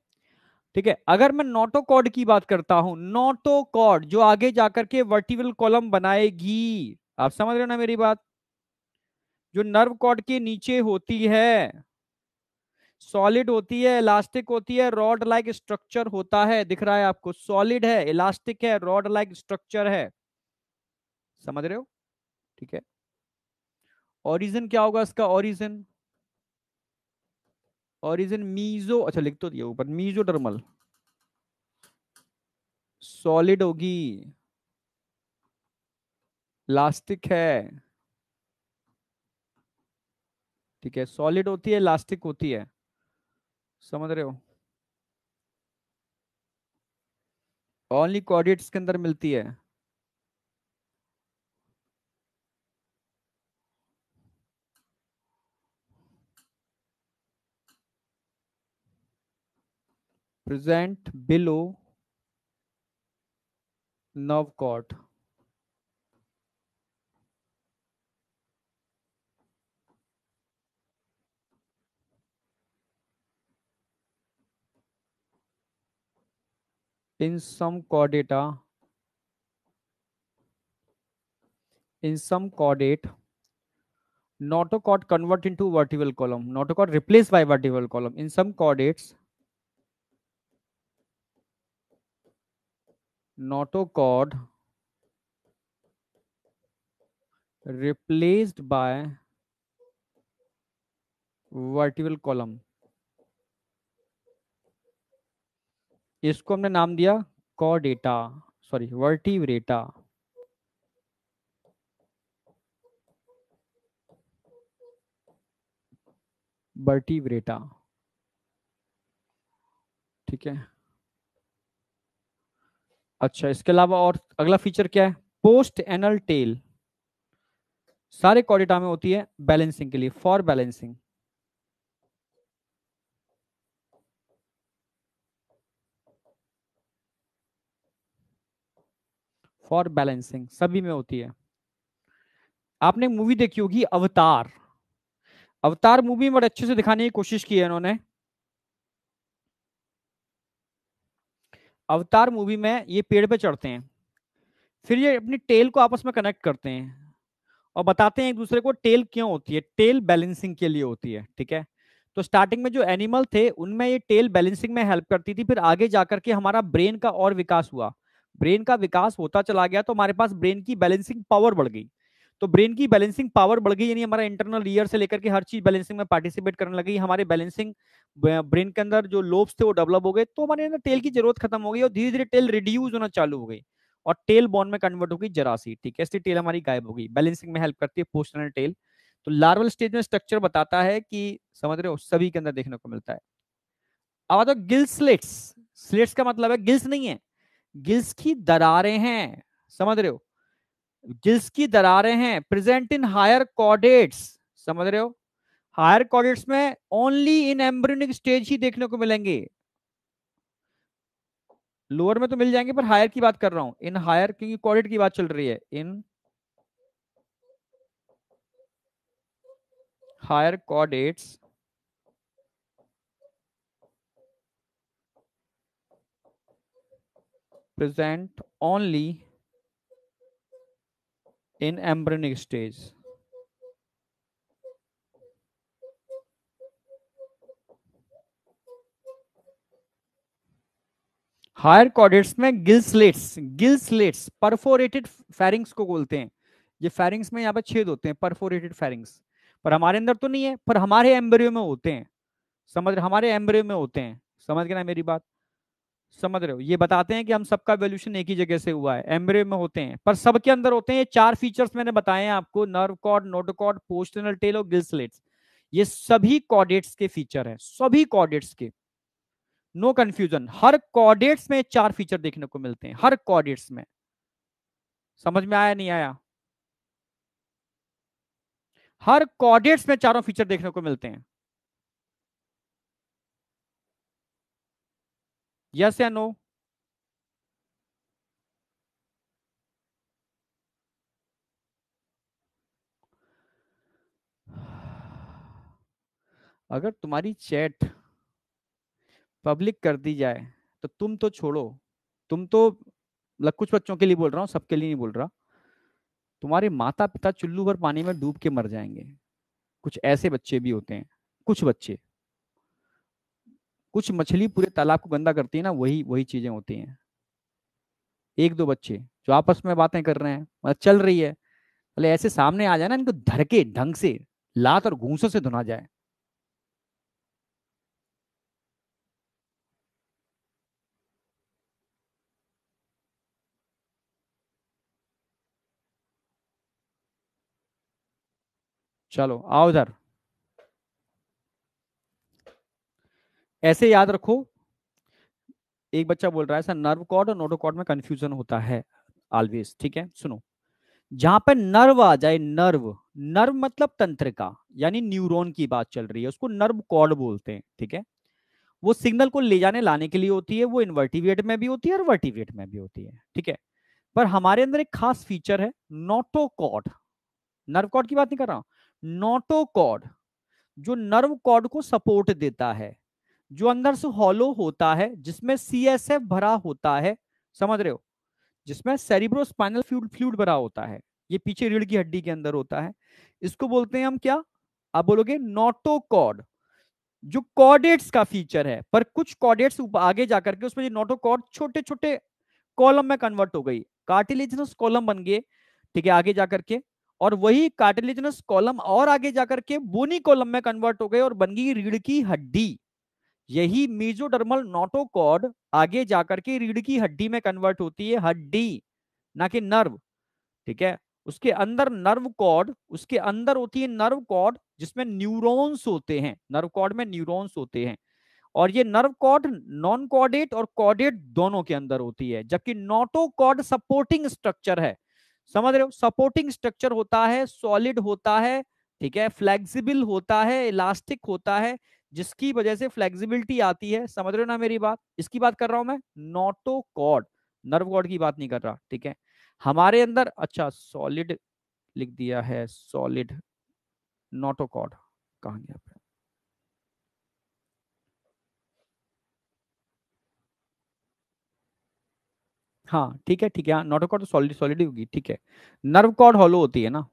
A: ठीक है अगर मैं नोटो कॉर्ड की बात करता हूं नोटो कॉर्ड जो आगे जाकर के वर्टिकल कॉलम बनाएगी आप समझ रहे हो ना मेरी बात जो नर्व कॉड के नीचे होती है सॉलिड होती है इलास्टिक होती है रॉड लाइक स्ट्रक्चर होता है दिख रहा है आपको सॉलिड है इलास्टिक है रॉड लाइक स्ट्रक्चर है समझ रहे हो ठीक है ओरिजिन क्या होगा इसका ओरिजिन ओरिजिन मीजो अच्छा लिख तो दिया ऊपर मीजो डर्मल सॉलिड होगी लास्टिक है ठीक है सॉलिड होती है इलास्टिक होती है समझ रहे हो ओनली कॉर्डिएट्स के अंदर मिलती है present below nerve cord In some chordata, in some chordate, notochord convert into vertebral column. Notochord replaced by vertebral column. In some chordates, notochord replaced by vertebral column इसको हमने नाम दिया कॉडेटा सॉरी वर्टिब्रेटा वर्टिब्रेटा ठीक है अच्छा इसके अलावा और अगला फीचर क्या है पोस्ट एनल टेल सारे कॉडेटा में होती है बैलेंसिंग के लिए फॉर बैलेंसिंग फॉर बैलेंसिंग सभी में होती है आपने मूवी देखी होगी अवतार अवतार मूवी में बड़े अच्छे से दिखाने की कोशिश की है इन्होंने अवतार मूवी में ये पेड़ पे चढ़ते हैं फिर ये अपनी टेल को आपस में कनेक्ट करते हैं और बताते हैं एक दूसरे को टेल क्यों होती है टेल बैलेंसिंग के लिए होती है ठीक है तो स्टार्टिंग में जो एनिमल थे उनमें ये टेल बैलेंसिंग में हेल्प करती थी फिर आगे जाकर के हमारा ब्रेन का और विकास हुआ ब्रेन का विकास होता चला गया तो हमारे पास ब्रेन की बैलेंसिंग पावर बढ़ गई तो ब्रेन की बैलेंसिंग पावर बढ़ गई यानी हमारा इंटरनल ईयर से लेकर के हर चीज बैलेंसिंग में पार्टिसिपेट करने लगी हमारे बैलेंसिंग ब्रेन के अंदर जो लोब्स थे वो डेवलप हो गए तो हमारे अंदर टेल की जरूरत खत्म हो गई और धीरे धीरे टेल रिड्यूज होना चालू हो गई और टेल बोन में कन्वर्ट हो गई जरासी ठीक है इसलिए टेल हमारी गायब हो गई बैलेंसिंग में हेल्प करती है पोस्टनल टेल तो लार्वल स्टेज में स्ट्रक्चर बताता है कि समझ रहे हो सभी के अंदर देखने को मिलता है अब आता गिल्स स्लेट्स स्लेट्स का मतलब है गिल्स नहीं है गिल्स की दरारें हैं समझ रहे हो गिल्स की दरारें हैं प्रेजेंट इन हायर कॉर्डेट्स समझ रहे हो हायर कॉर्डेट्स में ओनली इन एम्ब्रियोनिक स्टेज ही देखने को मिलेंगे लोअर में तो मिल जाएंगे पर हायर की बात कर रहा हूं इन हायर क्योंकि कॉर्डेट की बात चल रही है in higher chordates present only in embryonic stage higher chordates में gill slits gill slits perforated pharynx को बोलते हैं ये फेरिंग्स में यहाँ पर छेद होते हैं परफोरेटेड फेरिंग्स पर हमारे अंदर तो नहीं है पर हमारे एम्ब्रियो में होते हैं समझ रहे हमारे एम्ब्रियो में होते हैं समझ गए ना मेरी बात समझ रहे हो ये बताते हैं कि हम सबका वेल्यूशन एक ही जगह से हुआ है एमरे में होते हैं पर सबके अंदर होते हैं ये चार फीचर्स मैंने बताए हैं आपको nerve cord notochord postanal tail और गिल्सलेट्स ये सभी कॉर्डेट्स के फीचर हैं सभी कॉर्डेट्स के नो no कंफ्यूजन हर कॉर्डेट्स में चार फीचर देखने को मिलते हैं हर कॉर्डेट्स में समझ में आया नहीं आया हर कॉर्डेट्स में चारों फीचर देखने को मिलते हैं यस या नो अगर तुम्हारी चैट पब्लिक कर दी जाए तो तुम तो छोड़ो तुम तो कुछ बच्चों के लिए बोल रहा हूँ सबके लिए नहीं बोल रहा तुम्हारे माता पिता चुल्लू भर पानी में डूब के मर जाएंगे कुछ ऐसे बच्चे भी होते हैं कुछ बच्चे कुछ मछली पूरे तालाब को गंदा करती है ना वही वही चीजें होती हैं एक दो बच्चे जो आपस में बातें कर रहे हैं मतलब चल रही है मतलब ऐसे सामने आ जाए ना इनको धर के ढंग से लात और घूसों से धुना जाए चलो आओ उधर ऐसे याद रखो एक बच्चा बोल रहा है सर नर्व कॉर्ड और कॉर्ड में कंफ्यूजन होता है ऑलवेज ठीक है सुनो जहां पर नर्व आ जाए नर्व नर्व मतलब तंत्र का यानी न्यूरॉन की बात चल रही है उसको नर्व कॉर्ड बोलते हैं ठीक है वो सिग्नल को ले जाने लाने के लिए होती है वो इन्वर्टिवेट में भी होती है और वर्टिवेट में भी होती है ठीक है पर हमारे अंदर एक खास फीचर है नोटोकॉड नर्व कॉर्ड की बात नहीं कर रहा हूं नोटोकॉड जो नर्व कॉर्ड को सपोर्ट देता है जो अंदर से हॉलो होता है जिसमें सी एस एफ भरा होता है समझ रहे हो जिसमें सेरिब्रोस्पाइनल फ्लूड फ्लूड भरा होता है ये पीछे रीढ़ की हड्डी के अंदर होता है इसको बोलते हैं हम क्या आप बोलोगे नोटोकॉड जो कॉर्डेट्स का फीचर है पर कुछ कॉर्डेट्स आगे जाकर के उसमें नोटोकॉड छोटे छोटे कॉलम में कन्वर्ट हो गई कार्टिलेजनस कॉलम बन गए ठीक है आगे जाकर के और वही कार्टिलेजनस कॉलम और आगे जाकर के बोनी कॉलम में कन्वर्ट हो गए और बन गई रीढ़ की हड्डी यही मीजोडर्मल नोटोकॉड आगे जाकर के रीढ़ की हड्डी में कन्वर्ट होती है हड्डी ना कि नर्व ठीक है उसके अंदर नर्व कॉर्ड उसके अंदर होती है नर्व कॉर्ड जिसमें न्यूरॉन्स होते हैं नर्व कॉर्ड में न्यूरॉन्स होते हैं और ये नर्व कॉर्ड नॉन कॉर्डेट और कॉर्डेट दोनों के अंदर होती है जबकि नोटो कॉर्ड सपोर्टिंग स्ट्रक्चर है समझ रहे हो सपोर्टिंग स्ट्रक्चर होता है सॉलिड होता है ठीक है फ्लेक्सिबल होता है इलास्टिक होता है जिसकी वजह से फ्लेक्सिबिलिटी आती है समझ रहे हो ना मेरी बात इसकी बात कर रहा हूं मैं नोटो कॉर्ड नर्व कॉड की बात नहीं कर रहा ठीक है हमारे अंदर अच्छा सॉलिड लिख दिया है सॉलिड नोटो कहा गया हाँ ठीक है ठीक है नोटोकॉड हाँ, नोटो तो सॉलिड सॉलिड होगी ठीक है नर्व कॉड हॉलो होती है ना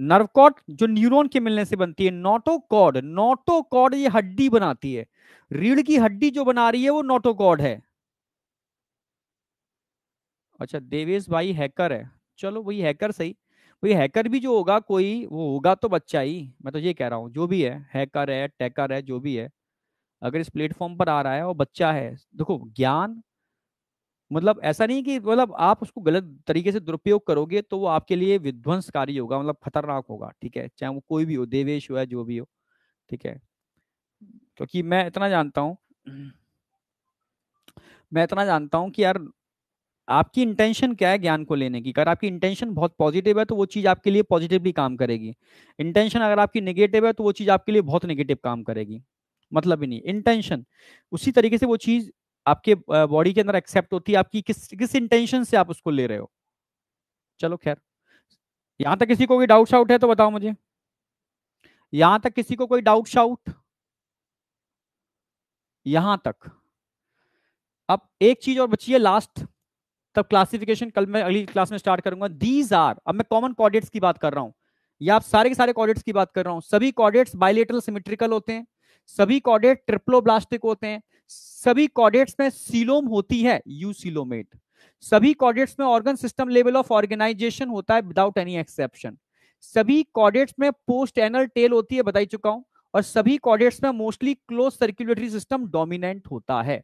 A: नर्व जो न्यूरॉन के मिलने से बनती है नोटोकॉर्ड नोटोकॉर्ड ये हड्डी बनाती है रीढ़ की हड्डी जो बना रही है वो नोटोकॉड है अच्छा देवेश भाई हैकर है चलो वही हैकर सही वही हैकर भी जो होगा कोई वो होगा तो बच्चा ही मैं तो ये कह रहा हूँ जो भी है हैकर है टैकर है जो भी है अगर इस प्लेटफॉर्म पर आ रहा है वो बच्चा है देखो ज्ञान मतलब ऐसा नहीं कि मतलब आप उसको गलत तरीके से दुरुपयोग करोगे तो वो आपके लिए विध्वंसकारी होगा मतलब खतरनाक होगा ठीक है चाहे वो कोई भी हो देवेश हो जो भी हो ठीक है क्योंकि मैं इतना जानता हूँ मैं इतना जानता हूँ कि यार आपकी इंटेंशन क्या है ज्ञान को लेने की अगर आपकी इंटेंशन बहुत पॉजिटिव है तो वो चीज़ आपके लिए पॉजिटिवली काम करेगी इंटेंशन अगर आपकी निगेटिव है तो वो चीज़ आपके लिए बहुत निगेटिव काम करेगी मतलब ही नहीं इंटेंशन उसी तरीके से वो चीज़ आपके बॉडी के अंदर एक्सेप्ट होती है आपकी किस किस इंटेंशन से आप उसको ले रहे हो चलो खैर यहां तक किसी को कोई डाउट शाउट है तो बताओ मुझे यहां तक किसी को कोई डाउट शाउट यहां तक अब एक चीज और बची है लास्ट तब क्लासिफिकेशन कल मैं अगली क्लास में स्टार्ट करूंगा दीज आर अब मैं कॉमन कॉर्डेट्स की बात कर रहा हूं या आप सारे के सारे कॉर्डेट्स की बात कर रहा हूं सभी कॉर्डेट्स बायलेटरल सिमेट्रिकल होते हैं सभी कॉर्डेट ट्रिप्लोब्लास्टिक होते हैं सभी कॉर्डेट्स में सीलोम होती है सीलोमेट सभी कॉर्डेट्स में organ system level of organization होता है विदाउट एनी एक्सेप्शन सभी कॉर्डेट्स में पोस्ट एनल टेल होती है बताई चुका हूं और सभी कॉर्डेट्स में mostly close circulatory system dominant होता है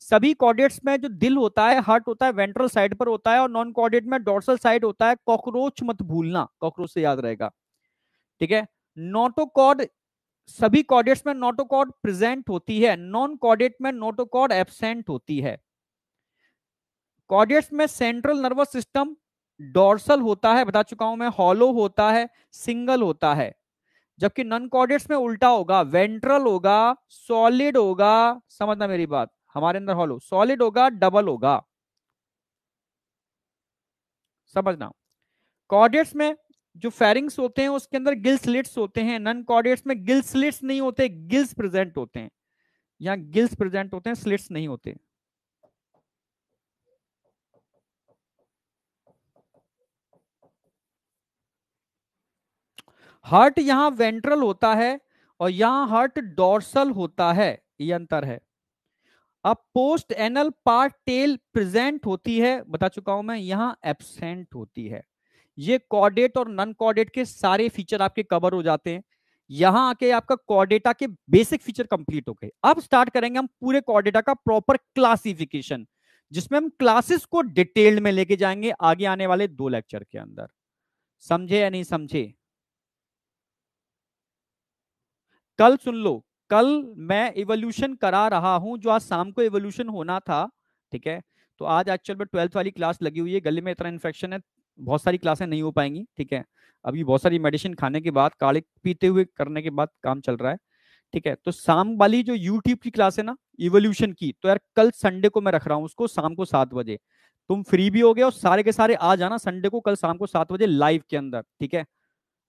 A: सभी कॉर्डेट्स में जो दिल होता है हार्ट होता है वेंट्रल साइड पर होता है और नॉन कॉर्डेट में डॉर्सल साइड होता है कॉकरोच मत भूलना कॉकरोच से याद रहेगा ठीक है नोटोकॉर्ड सभी कॉर्डेट्स में नोटोकॉर्ड प्रेजेंट होती है नॉन कॉर्डेट में नोटोकॉर्ड एबसेंट होती है कॉर्डेट्स में सेंट्रल नर्वस सिस्टम डोर्सल होता है बता चुका हूं मैं हॉलो होता है सिंगल होता है जबकि नॉन कॉर्डेट्स में उल्टा होगा वेंट्रल होगा सॉलिड होगा समझना मेरी बात हमारे अंदर हॉलो सॉलिड होगा डबल होगा समझना कॉर्डेट्स में जो फेरिंग्स होते हैं उसके अंदर गिल स्लिट्स होते हैं नन कॉर्डेट्स में गिल स्लिट्स नहीं होते गिल्स प्रेजेंट होते हैं यहाँ गिल्स प्रेजेंट होते हैं स्लिट्स नहीं होते हार्ट यहां वेंट्रल होता है और यहां हार्ट डोर्सल होता है ये अंतर है अब post anal part tail present होती है बता चुका हूं मैं यहां एब्सेंट होती है ये कॉर्डेट और नॉन कॉर्डेट के सारे फीचर आपके कवर हो जाते हैं यहां आके आपका कॉर्डेटा के बेसिक फीचर कंप्लीट हो गए अब स्टार्ट करेंगे हम पूरे कॉर्डेटा का प्रॉपर क्लासिफिकेशन जिसमें हम क्लासेस को डिटेल्ड में लेके जाएंगे आगे आने वाले दो लेक्चर के अंदर समझे या नहीं समझे कल सुन लो कल मैं इवोल्यूशन करा रहा हूं जो आज शाम को इवोल्यूशन होना था ठीक है तो आज एक्चुअल में ट्वेल्थ वाली क्लास लगी हुई है गले में इतना इन्फेक्शन है बहुत सारी क्लासें नहीं हो पाएंगी ठीक है अभी बहुत सारी मेडिसिन खाने के बाद काले पीते हुए करने के बाद काम चल रहा है ठीक है तो शाम वाली जो यूट्यूब की क्लास है ना इवोल्यूशन की तो यार कल संडे को मैं रख रहा हूँ उसको शाम को सात बजे तुम फ्री भी हो गए और सारे के सारे आ जाना संडे को कल शाम को सात बजे लाइव के अंदर ठीक है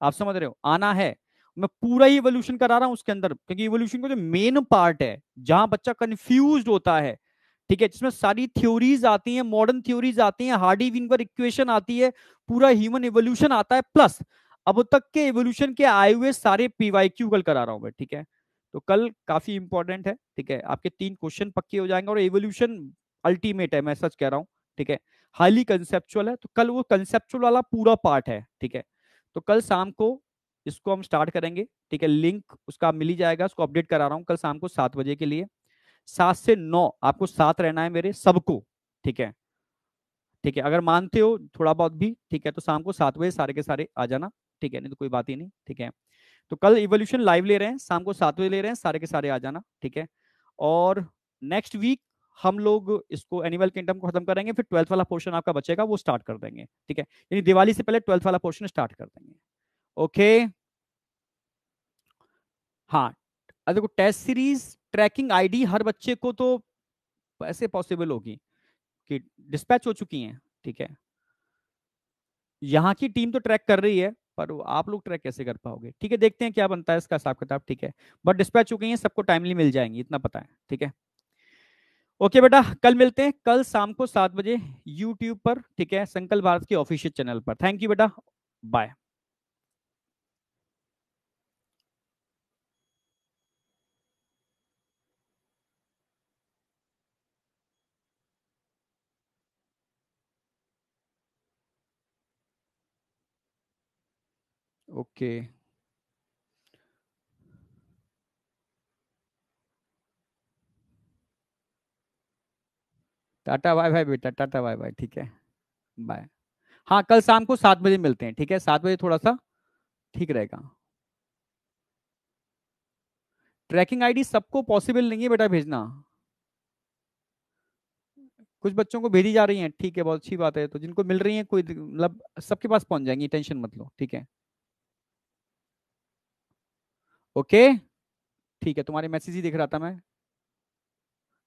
A: आप समझ रहे हो आना है मैं पूरा ही इवोल्यूशन करा रहा हूँ उसके अंदर क्योंकि इवोल्यूशन का जो मेन पार्ट है जहां बच्चा कंफ्यूज होता है ठीक है जिसमें सारी थ्योरीज आती हैं मॉडर्न थ्योरीज आती हैं हार्डी विनगर इक्वेशन आती है पूरा ह्यूमन एवोल्यूशन आता है प्लस अब तक के एवोल्यूशन के आए हुए सारे पीवाई क्यू कल करा रहा हूं मैं ठीक है तो कल काफी इंपॉर्टेंट है ठीक है आपके तीन क्वेश्चन पक्के हो जाएंगे और एवोल्यूशन अल्टीमेट है मैं सच कह रहा हूँ ठीक है हाईली कंसेप्चुअल है तो कल वो कंसेप्चुअल वाला पूरा पार्ट है ठीक है तो कल शाम को इसको हम स्टार्ट करेंगे ठीक है लिंक उसका मिल ही जाएगा उसको अपडेट करा रहा हूँ कल शाम को सात बजे के लिए सात से नौ आपको साथ रहना है मेरे सबको ठीक है ठीक है अगर मानते हो थोड़ा बहुत भी ठीक है तो शाम को सात बजे सारे के सारे आ जाना ठीक है नहीं तो कोई बात ही नहीं ठीक है तो कल इवोल्यूशन लाइव ले रहे हैं शाम को सात बजे ले रहे हैं सारे के सारे आ जाना ठीक है और नेक्स्ट वीक हम लोग इसको एनिमल किंगडम को खत्म करेंगे फिर ट्वेल्थ वाला पोर्शन आपका बचेगा वो स्टार्ट कर देंगे ठीक है यानी दिवाली से पहले ट्वेल्थ वाला पोर्शन स्टार्ट कर देंगे ओके हाँ देखो टेस्ट सीरीज ट्रैकिंग आईडी हर बच्चे को तो ऐसे पॉसिबल होगी कि डिस्पैच हो चुकी हैं ठीक है यहाँ की टीम तो ट्रैक कर रही है पर आप लोग ट्रैक कैसे कर पाओगे ठीक है देखते हैं क्या बनता है इसका हिसाब किताब ठीक है बट डिस्पैच हो गई है सबको टाइमली मिल जाएंगी इतना पता है ठीक है ओके बेटा कल मिलते हैं कल शाम को सात बजे यूट्यूब पर ठीक है संकल्प भारत के ऑफिशियल चैनल पर थैंक यू बेटा bye okay tata bye bye बेटा टाटा बाय बाय ठीक है बाय हाँ कल शाम को सात बजे मिलते हैं ठीक है सात बजे थोड़ा सा ठीक रहेगा ट्रैकिंग आईडी सबको पॉसिबल नहीं है बेटा भेजना कुछ बच्चों को भेजी जा रही हैं ठीक है बहुत अच्छी बात है तो जिनको मिल रही है कोई मतलब सबके पास पहुंच जाएंगी टेंशन मत लो ठीक है ओके ठीक है तुम्हारे मैसेज ही देख रहा था मैं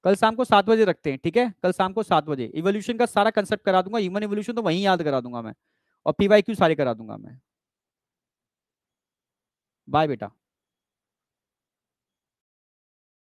A: कल शाम को सात बजे रखते हैं ठीक है कल शाम को सात बजे इवोल्यूशन का सारा कंसेप्ट करा दूंगा ह्यूमन इवोल्यूशन तो वहीं याद करा दूंगा मैं और पीवाई क्यू सारे करा दूंगा मैं बाय बेटा